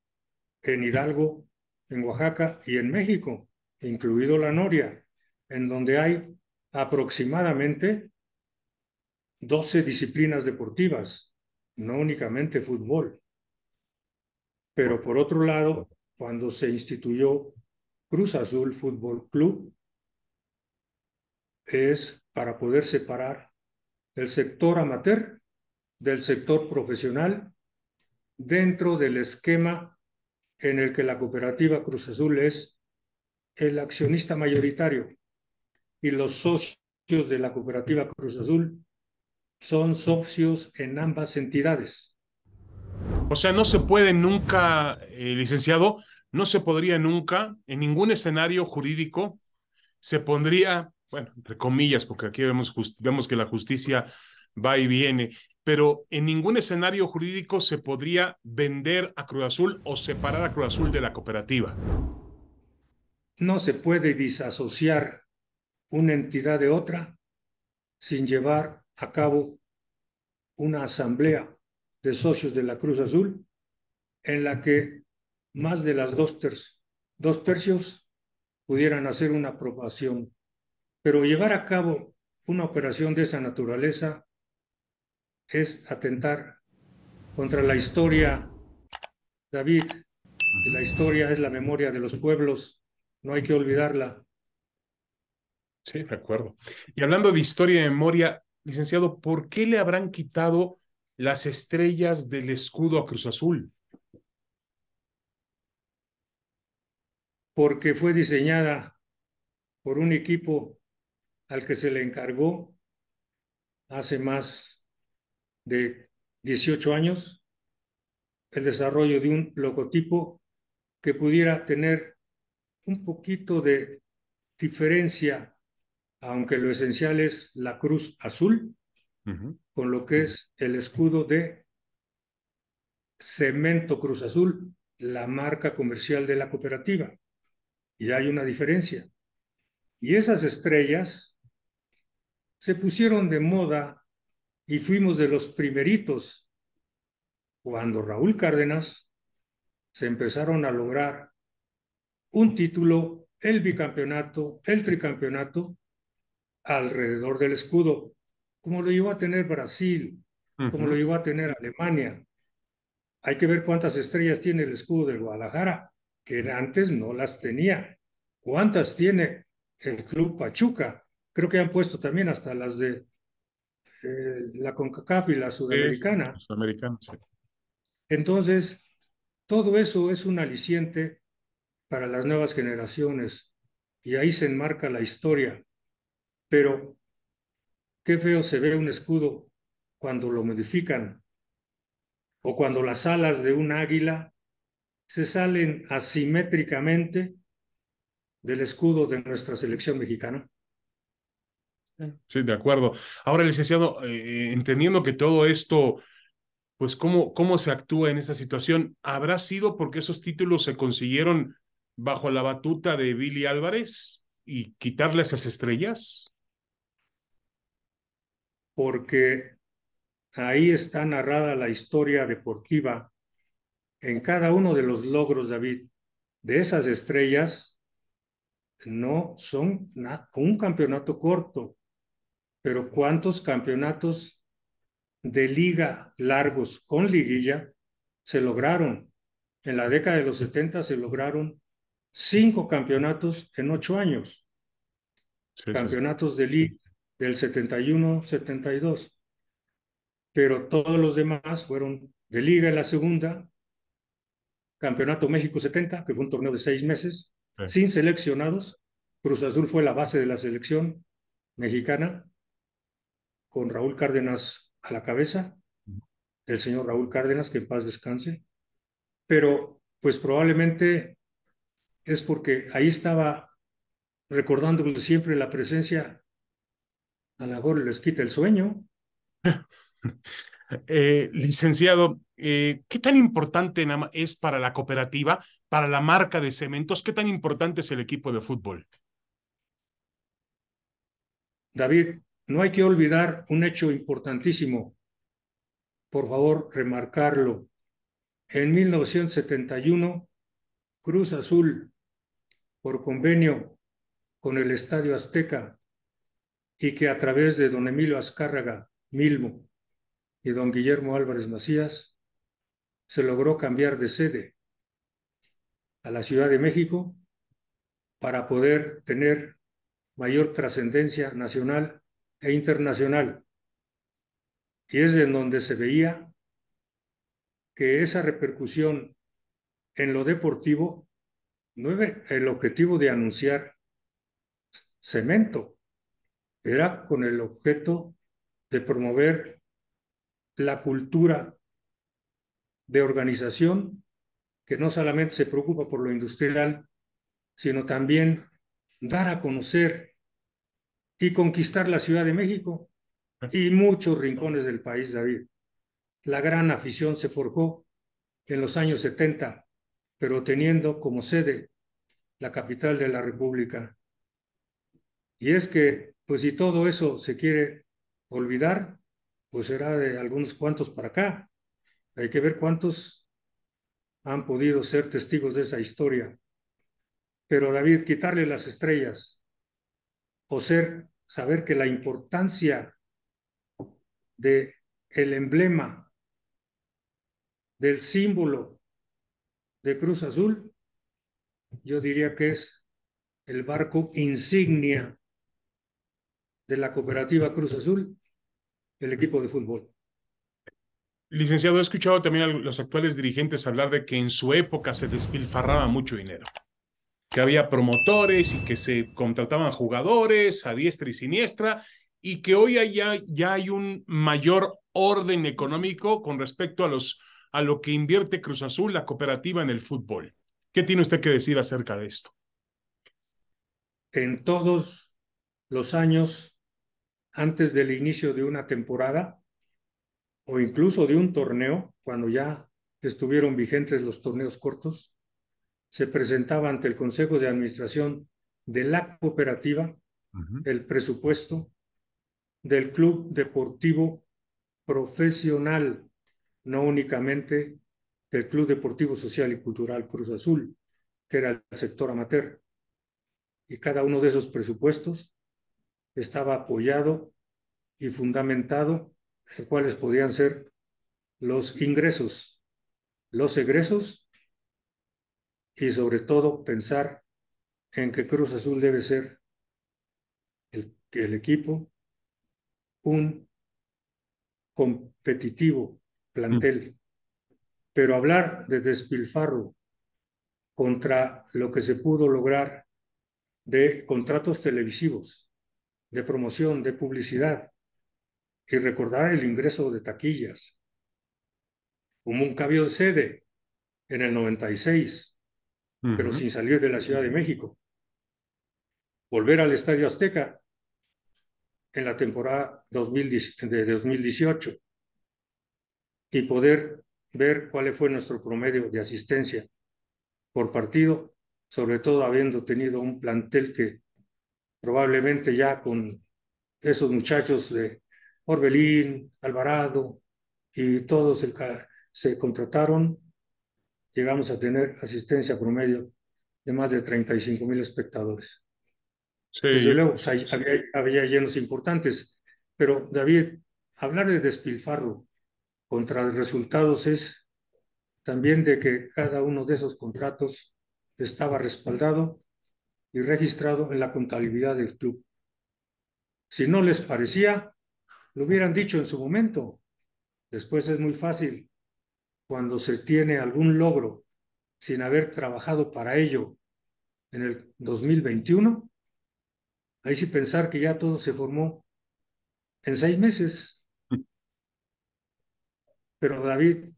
en Hidalgo, en Oaxaca y en México, incluido la Noria, en donde hay aproximadamente 12 disciplinas deportivas, no únicamente fútbol. Pero por otro lado, cuando se instituyó Cruz Azul Fútbol Club es para poder separar el sector amateur del sector profesional dentro del esquema en el que la cooperativa Cruz Azul es el accionista mayoritario y los socios de la cooperativa Cruz Azul son socios en ambas entidades. O sea, no se puede nunca, eh, licenciado, no se podría nunca, en ningún escenario jurídico, se pondría, bueno, entre comillas, porque aquí vemos, vemos que la justicia va y viene, pero en ningún escenario jurídico se podría vender a Cruz Azul o separar a Cruz Azul de la cooperativa. No se puede disasociar una entidad de otra sin llevar a cabo una asamblea de socios de la Cruz Azul, en la que más de las dos, tercios pudieran hacer una aprobación. Pero llevar a cabo una operación de esa naturaleza es atentar contra la historia, David, la historia es la memoria de los pueblos, no hay que olvidarla. Sí, de acuerdo. Y hablando de historia y memoria, licenciado, ¿por qué le habrán quitado las estrellas del escudo a Cruz Azul. Porque fue diseñada por un equipo al que se le encargó hace más de 18 años el desarrollo de un logotipo que pudiera tener un poquito de diferencia, aunque lo esencial es la cruz azul, con lo que es el escudo de Cemento Cruz Azul, la marca comercial de la cooperativa. Y hay una diferencia. Y esas estrellas se pusieron de moda y fuimos de los primeritos cuando Raúl Cárdenas se empezaron a lograr un título, el bicampeonato, el tricampeonato, alrededor del escudo como lo llegó a tener Brasil, cómo como lo llegó a tener Alemania. Hay que ver cuántas estrellas tiene el escudo de Guadalajara, que antes no las tenía. ¿Cuántas tiene el Club Pachuca? Creo que han puesto también hasta las de eh, la CONCACAF y la Sudamericana. Sudamericana, Entonces, todo eso es un aliciente para las nuevas generaciones y ahí se enmarca la historia. Pero Qué feo se ve un escudo cuando lo modifican o cuando las alas de un águila se salen asimétricamente del escudo de nuestra selección mexicana. Sí, de acuerdo. Ahora, licenciado, eh, entendiendo que todo esto, pues cómo, cómo se actúa en esta situación, ¿habrá sido porque esos títulos se consiguieron bajo la batuta de Billy Álvarez y quitarle esas estrellas? porque ahí está narrada la historia deportiva en cada uno de los logros, David, de esas estrellas, no son un campeonato corto, pero cuántos campeonatos de liga largos con liguilla se lograron. En la década de los 70 se lograron cinco campeonatos en ocho años. campeonatos de liga, del 71-72. Pero todos los demás fueron de liga en la segunda, Campeonato México 70, que fue un torneo de seis meses, sin seleccionados. Cruz Azul fue la base de la selección mexicana, con Raúl Cárdenas a la cabeza, el señor Raúl Cárdenas, que en paz descanse. Pero pues probablemente es porque ahí estaba recordando siempre la presencia a lo mejor les quita el sueño. [laughs] Eh, licenciado, eh, ¿qué tan importante es para la cooperativa, para la marca de cementos, qué tan importante es el equipo de fútbol? David, no hay que olvidar un hecho importantísimo. Por favor, remarcarlo. En 1971, Cruz Azul, por convenio con el Estadio Azteca, y que a través de don Emilio Azcárraga Milmo y don Guillermo Álvarez Macías se logró cambiar de sede a la Ciudad de México para poder tener mayor trascendencia nacional e internacional. Y es en donde se veía que esa repercusión en lo deportivo, nueve, el objetivo de anunciar cemento era con el objeto de promover la cultura de organización que no solamente se preocupa por lo industrial, sino también dar a conocer y conquistar la Ciudad de México y muchos rincones del país, David. La gran afición se forjó en los años 70, pero teniendo como sede la capital de la República. Y es que pues si todo eso se quiere olvidar, pues será de algunos cuantos para acá. Hay que ver cuántos han podido ser testigos de esa historia. Pero David, quitarle las estrellas o ser, saber que la importancia de el emblema, del símbolo de Cruz Azul, yo diría que es el barco insignia de la cooperativa Cruz Azul, el equipo de fútbol. Licenciado, he escuchado también a los actuales dirigentes hablar de que en su época se despilfarraba mucho dinero, que había promotores y que se contrataban jugadores a diestra y siniestra y que hoy allá ya hay un mayor orden económico con respecto a, los, a lo que invierte Cruz Azul, la cooperativa en el fútbol. ¿Qué tiene usted que decir acerca de esto? En todos los años antes del inicio de una temporada o incluso de un torneo, cuando ya estuvieron vigentes los torneos cortos, se presentaba ante el Consejo de Administración de la cooperativa el presupuesto del club deportivo profesional, no únicamente del Club Deportivo Social y Cultural Cruz Azul, que era el sector amateur. Y cada uno de esos presupuestos estaba apoyado y fundamentado en cuáles podían ser los ingresos, los egresos y sobre todo pensar en que Cruz Azul debe ser el, equipo un competitivo plantel. Mm. Pero hablar de despilfarro contra lo que se pudo lograr de contratos televisivos, de promoción, de publicidad y recordar el ingreso de taquillas. como un cambio de sede en el 96, pero sin salir de la Ciudad de México. Volver al Estadio Azteca en la temporada de 2018 y poder ver cuál fue nuestro promedio de asistencia por partido, sobre todo habiendo tenido un plantel que probablemente ya con esos muchachos de Orbelín, Alvarado y todos el, se contrataron, llegamos a tener asistencia promedio de más de 35 mil espectadores. Sí. Desde luego, pues, había llenos importantes, pero David, hablar de despilfarro contra resultados es también de que cada uno de esos contratos estaba respaldado y registrado en la contabilidad del club. Si no les parecía, lo hubieran dicho en su momento. Después es muy fácil, cuando se tiene algún logro sin haber trabajado para ello en el 2021, ahí sí pensar que ya todo se formó en seis meses. [laughs] Pero David,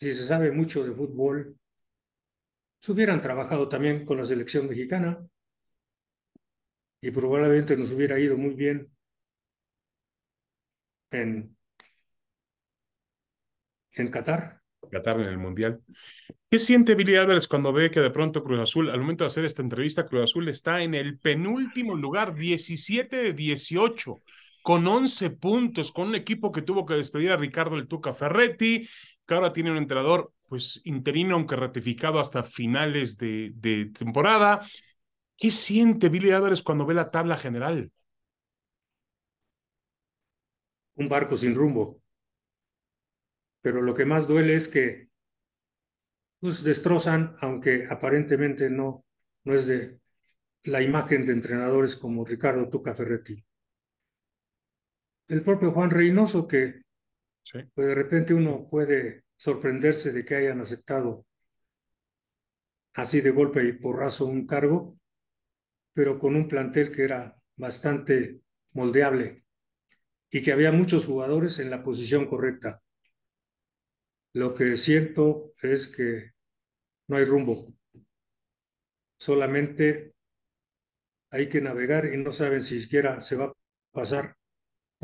si se sabe mucho de fútbol, hubieran trabajado también con la selección mexicana y probablemente nos hubiera ido muy bien en, en Qatar. Qatar en el Mundial. ¿Qué siente Billy Álvarez cuando ve que de pronto Cruz Azul, al momento de hacer esta entrevista, Cruz Azul está en el penúltimo lugar, 17 de 18? con 11 puntos, con un equipo que tuvo que despedir a Ricardo el Tuca Ferretti, que ahora tiene un entrenador pues interino, aunque ratificado hasta finales de, temporada. ¿Qué siente Billy Álvarez cuando ve la tabla general? Un barco sin rumbo. Pero lo que más duele es que los pues, destrozan, aunque aparentemente no, no es de la imagen de entrenadores como Ricardo Tuca Ferretti el propio Juan Reynoso, que pues, de repente uno puede sorprenderse de que hayan aceptado así de golpe y porrazo un cargo, pero con un plantel que era bastante moldeable y que había muchos jugadores en la posición correcta. Lo que siento es que no hay rumbo, solamente hay que navegar y no saben si siquiera se va a pasar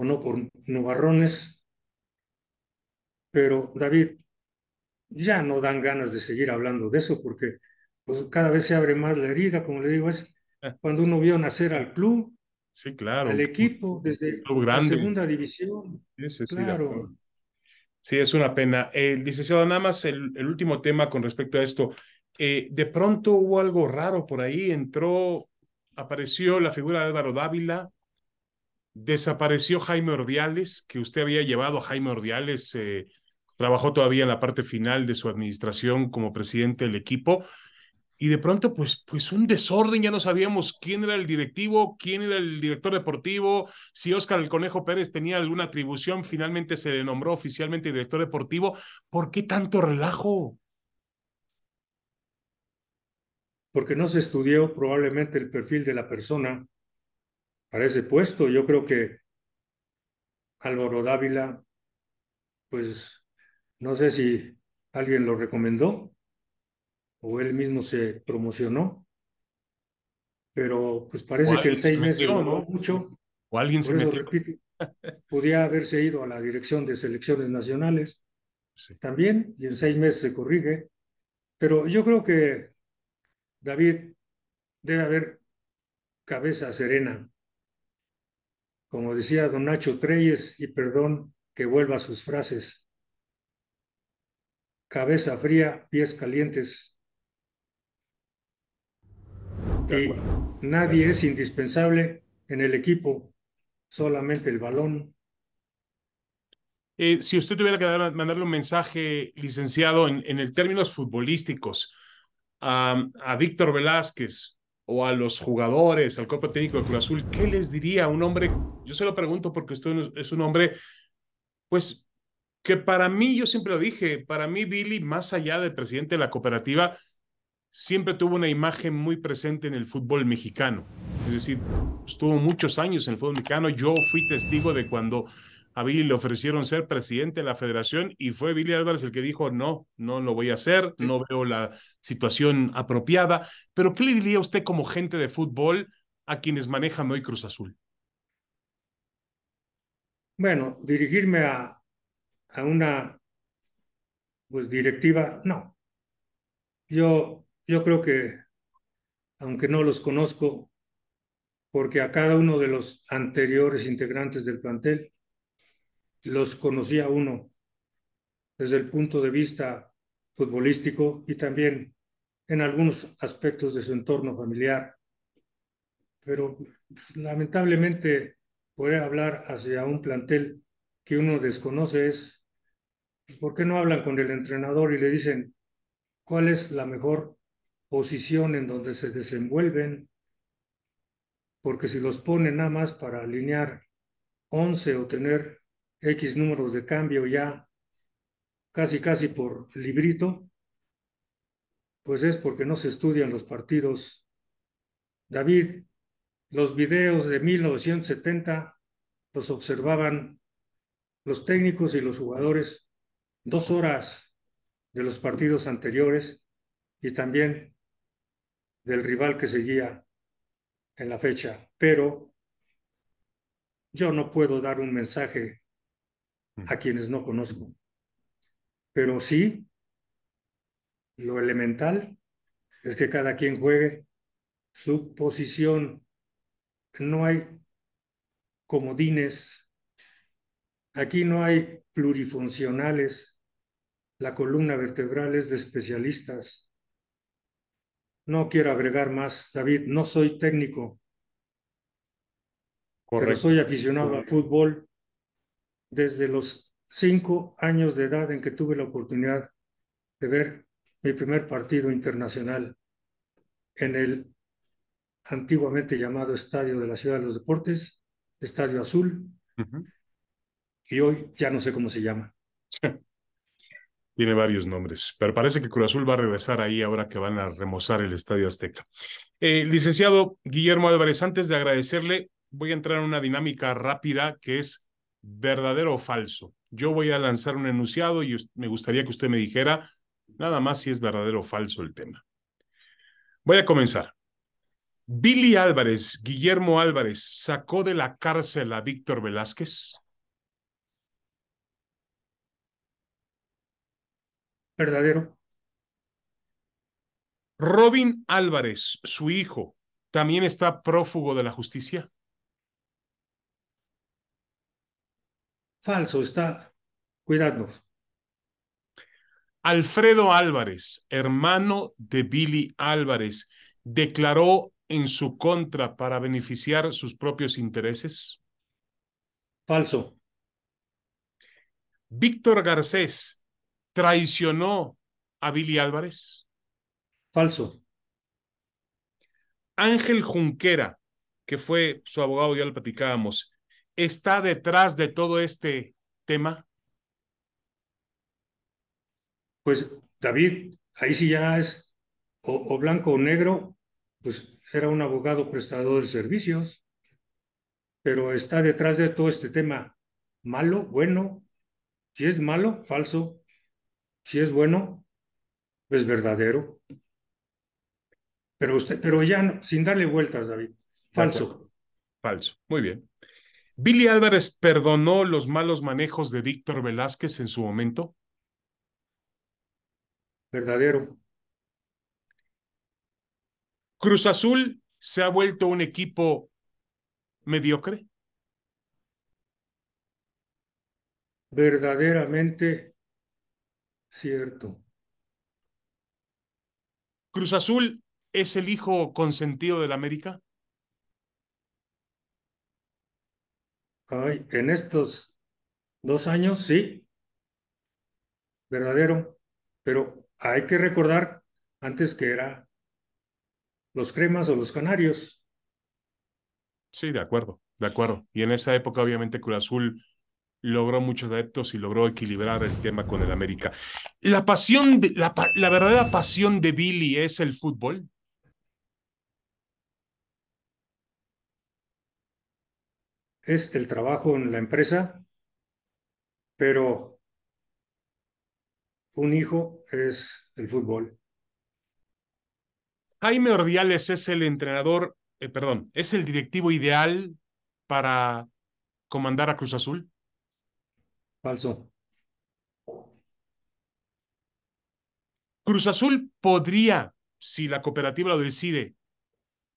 o no por nubarrones. Pero David, ya no dan ganas de seguir hablando de eso porque pues, cada vez se abre más la herida, como le digo, es eh. cuando uno vio nacer al club, sí, claro. al equipo, desde la segunda división. Sí, claro. Sí, es una pena. el eh, licenciado, nada más el, el, último tema con respecto a esto. Eh, de pronto hubo algo raro por ahí, entró, apareció la figura de Álvaro Dávila, desapareció Jaime Ordiales, que usted había llevado a Jaime Ordiales, eh, trabajó todavía en la parte final de su administración como presidente del equipo, y de pronto, pues, pues un desorden, ya no sabíamos quién era el directivo, quién era el director deportivo, si Óscar el Conejo Pérez tenía alguna atribución, finalmente se le nombró oficialmente director deportivo. ¿Por qué tanto relajo? Porque no se estudió probablemente el perfil de la persona para ese puesto. Yo creo que Álvaro Dávila, pues no sé si alguien lo recomendó o él mismo se promocionó, pero pues parece que en seis meses no mucho. O alguien se eso, [laughs] podía haberse ido a la dirección de selecciones nacionales también, y en seis meses se corrige. Pero yo creo que, David, debe haber cabeza serena como decía don Nacho Treyes, y perdón que vuelva a sus frases, cabeza fría, pies calientes. Y nadie es indispensable en el equipo, solamente el balón. Eh, si usted tuviera que mandarle un mensaje, licenciado, en, términos futbolísticos, a, a Víctor Velázquez, o a los jugadores, al cuerpo técnico de Cruz Azul, ¿qué les diría un hombre? Yo se lo pregunto porque es un hombre, pues, que para mí, yo siempre lo dije, para mí Billy, más allá del presidente de la cooperativa, siempre tuvo una imagen muy presente en el fútbol mexicano. Es decir, estuvo muchos años en el fútbol mexicano. Yo fui testigo de cuando a Billy le ofrecieron ser presidente de la federación y fue Billy Álvarez el que dijo, no, no lo voy a hacer, no veo la situación apropiada. Pero ¿qué le diría usted como gente de fútbol a quienes manejan hoy Cruz Azul? Bueno, dirigirme a, a una pues, directiva, no. Yo, yo creo que, aunque no los conozco, porque a cada uno de los anteriores integrantes del plantel, los conocía uno desde el punto de vista futbolístico y también en algunos aspectos de su entorno familiar. Pero pues, lamentablemente poder hablar hacia un plantel que uno desconoce es, pues, ¿por qué no hablan con el entrenador y le dicen cuál es la mejor posición en donde se desenvuelven? Porque si los ponen nada más para alinear 11 o tener X números de cambio ya casi casi por librito, pues es porque no se estudian los partidos. David, los videos de 1970 los observaban los técnicos y los jugadores dos horas de los partidos anteriores y también del rival que seguía en la fecha. Pero yo no puedo dar un mensaje a quienes no conozco. Pero sí, lo elemental es que cada quien juegue su posición. No hay comodines, aquí no hay plurifuncionales, la columna vertebral es de especialistas. No quiero agregar más, David, no soy técnico, Correcto. pero soy aficionado al fútbol desde los cinco años de edad en que tuve la oportunidad de ver mi primer partido internacional en el antiguamente llamado Estadio de la Ciudad de los Deportes, Estadio Azul, y hoy ya no sé cómo se llama. [laughs] Tiene varios nombres, pero parece que Cruz Azul va a regresar ahí ahora que van a remozar el Estadio Azteca. Eh, licenciado Guillermo Álvarez, antes de agradecerle, voy a entrar en una dinámica rápida que es verdadero o falso. Yo voy a lanzar un enunciado y me gustaría que usted me dijera nada más si es verdadero o falso el tema. Voy a comenzar. Billy Álvarez, Guillermo Álvarez, sacó de la cárcel a Víctor Velázquez. Verdadero. Robin Álvarez, su hijo, también está prófugo de la justicia. falso está. Cuidado. Alfredo Álvarez, hermano de Billy Álvarez, declaró en su contra para beneficiar sus propios intereses? Falso. Víctor Garcés traicionó a Billy Álvarez? Falso. Ángel Junquera, que fue su abogado, ya lo platicábamos, está detrás de todo este tema? Pues David, ahí sí ya es o, blanco o negro, pues era un abogado prestador de servicios, pero está detrás de todo este tema malo, bueno, si es malo, falso, si es bueno, es pues verdadero. Pero usted, pero ya no, sin darle vueltas, David. Falso. Falso. Muy bien. ¿Billy Álvarez perdonó los malos manejos de Víctor Velázquez en su momento? Verdadero. ¿Cruz Azul se ha vuelto un equipo mediocre? Verdaderamente cierto. ¿Cruz Azul es el hijo consentido del América? en estos dos años, sí, verdadero, pero hay que recordar antes que era los cremas o los canarios. Sí, de acuerdo, de acuerdo. Y en esa época, obviamente, Cruz Azul logró muchos adeptos y logró equilibrar el tema con el América. La pasión, la verdadera pasión de Billy es el fútbol. es el trabajo en la empresa, pero un hijo es el fútbol. Jaime Ordiales es el entrenador, eh, perdón, es el directivo ideal para comandar a Cruz Azul. Falso. Cruz Azul podría, si la cooperativa lo decide,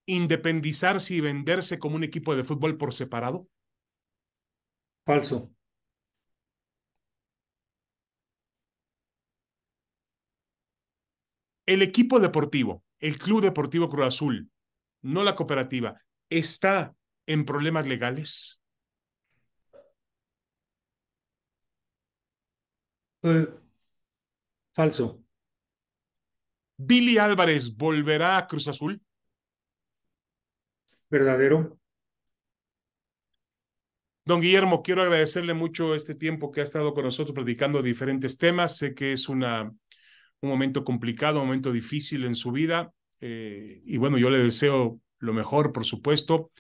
independizarse y venderse como un equipo de fútbol por separado. Falso. El equipo deportivo, el Club Deportivo Cruz Azul, no la cooperativa, está en problemas legales. Eh, falso. Billy Álvarez volverá a Cruz Azul. Verdadero. Don Guillermo, quiero agradecerle mucho este tiempo que ha estado con nosotros predicando diferentes temas. Sé que es una, un momento complicado, un momento difícil en su vida. Eh, y bueno, yo le deseo lo mejor, por supuesto.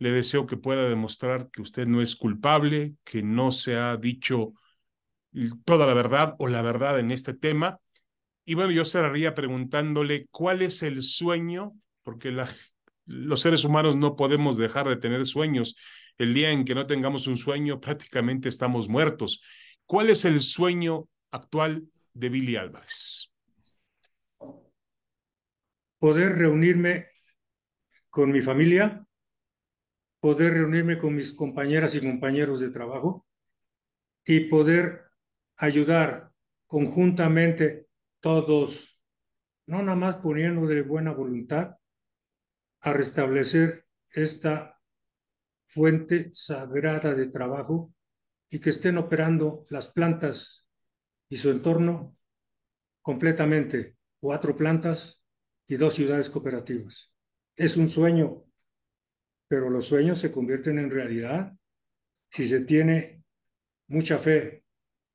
Le deseo que pueda demostrar que usted no es culpable, que no se ha dicho toda la verdad o la verdad en este tema. Y bueno, yo cerraría preguntándole cuál es el sueño, porque los seres humanos no podemos dejar de tener sueños el día en que no tengamos un sueño, prácticamente estamos muertos. ¿Cuál es el sueño actual de Billy Álvarez? Poder reunirme con mi familia, poder reunirme con mis compañeras y compañeros de trabajo y poder ayudar conjuntamente todos, no nada más poniendo de buena voluntad, a restablecer esta fuente sagrada de trabajo y que estén operando las plantas y su entorno completamente, cuatro plantas y dos ciudades cooperativas. Es un sueño, pero los sueños se convierten en realidad si se tiene mucha fe,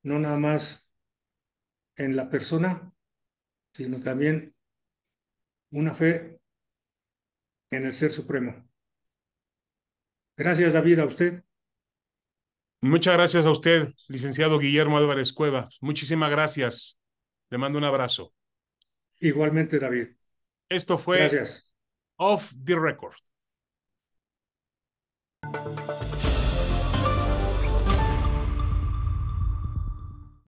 no nada más en la persona, sino también una fe en el Ser Supremo. Gracias, David, a usted. Muchas gracias a usted, licenciado Guillermo Álvarez Cueva. Muchísimas gracias. Le mando un abrazo. Igualmente, David. Esto fue gracias. Off the Record.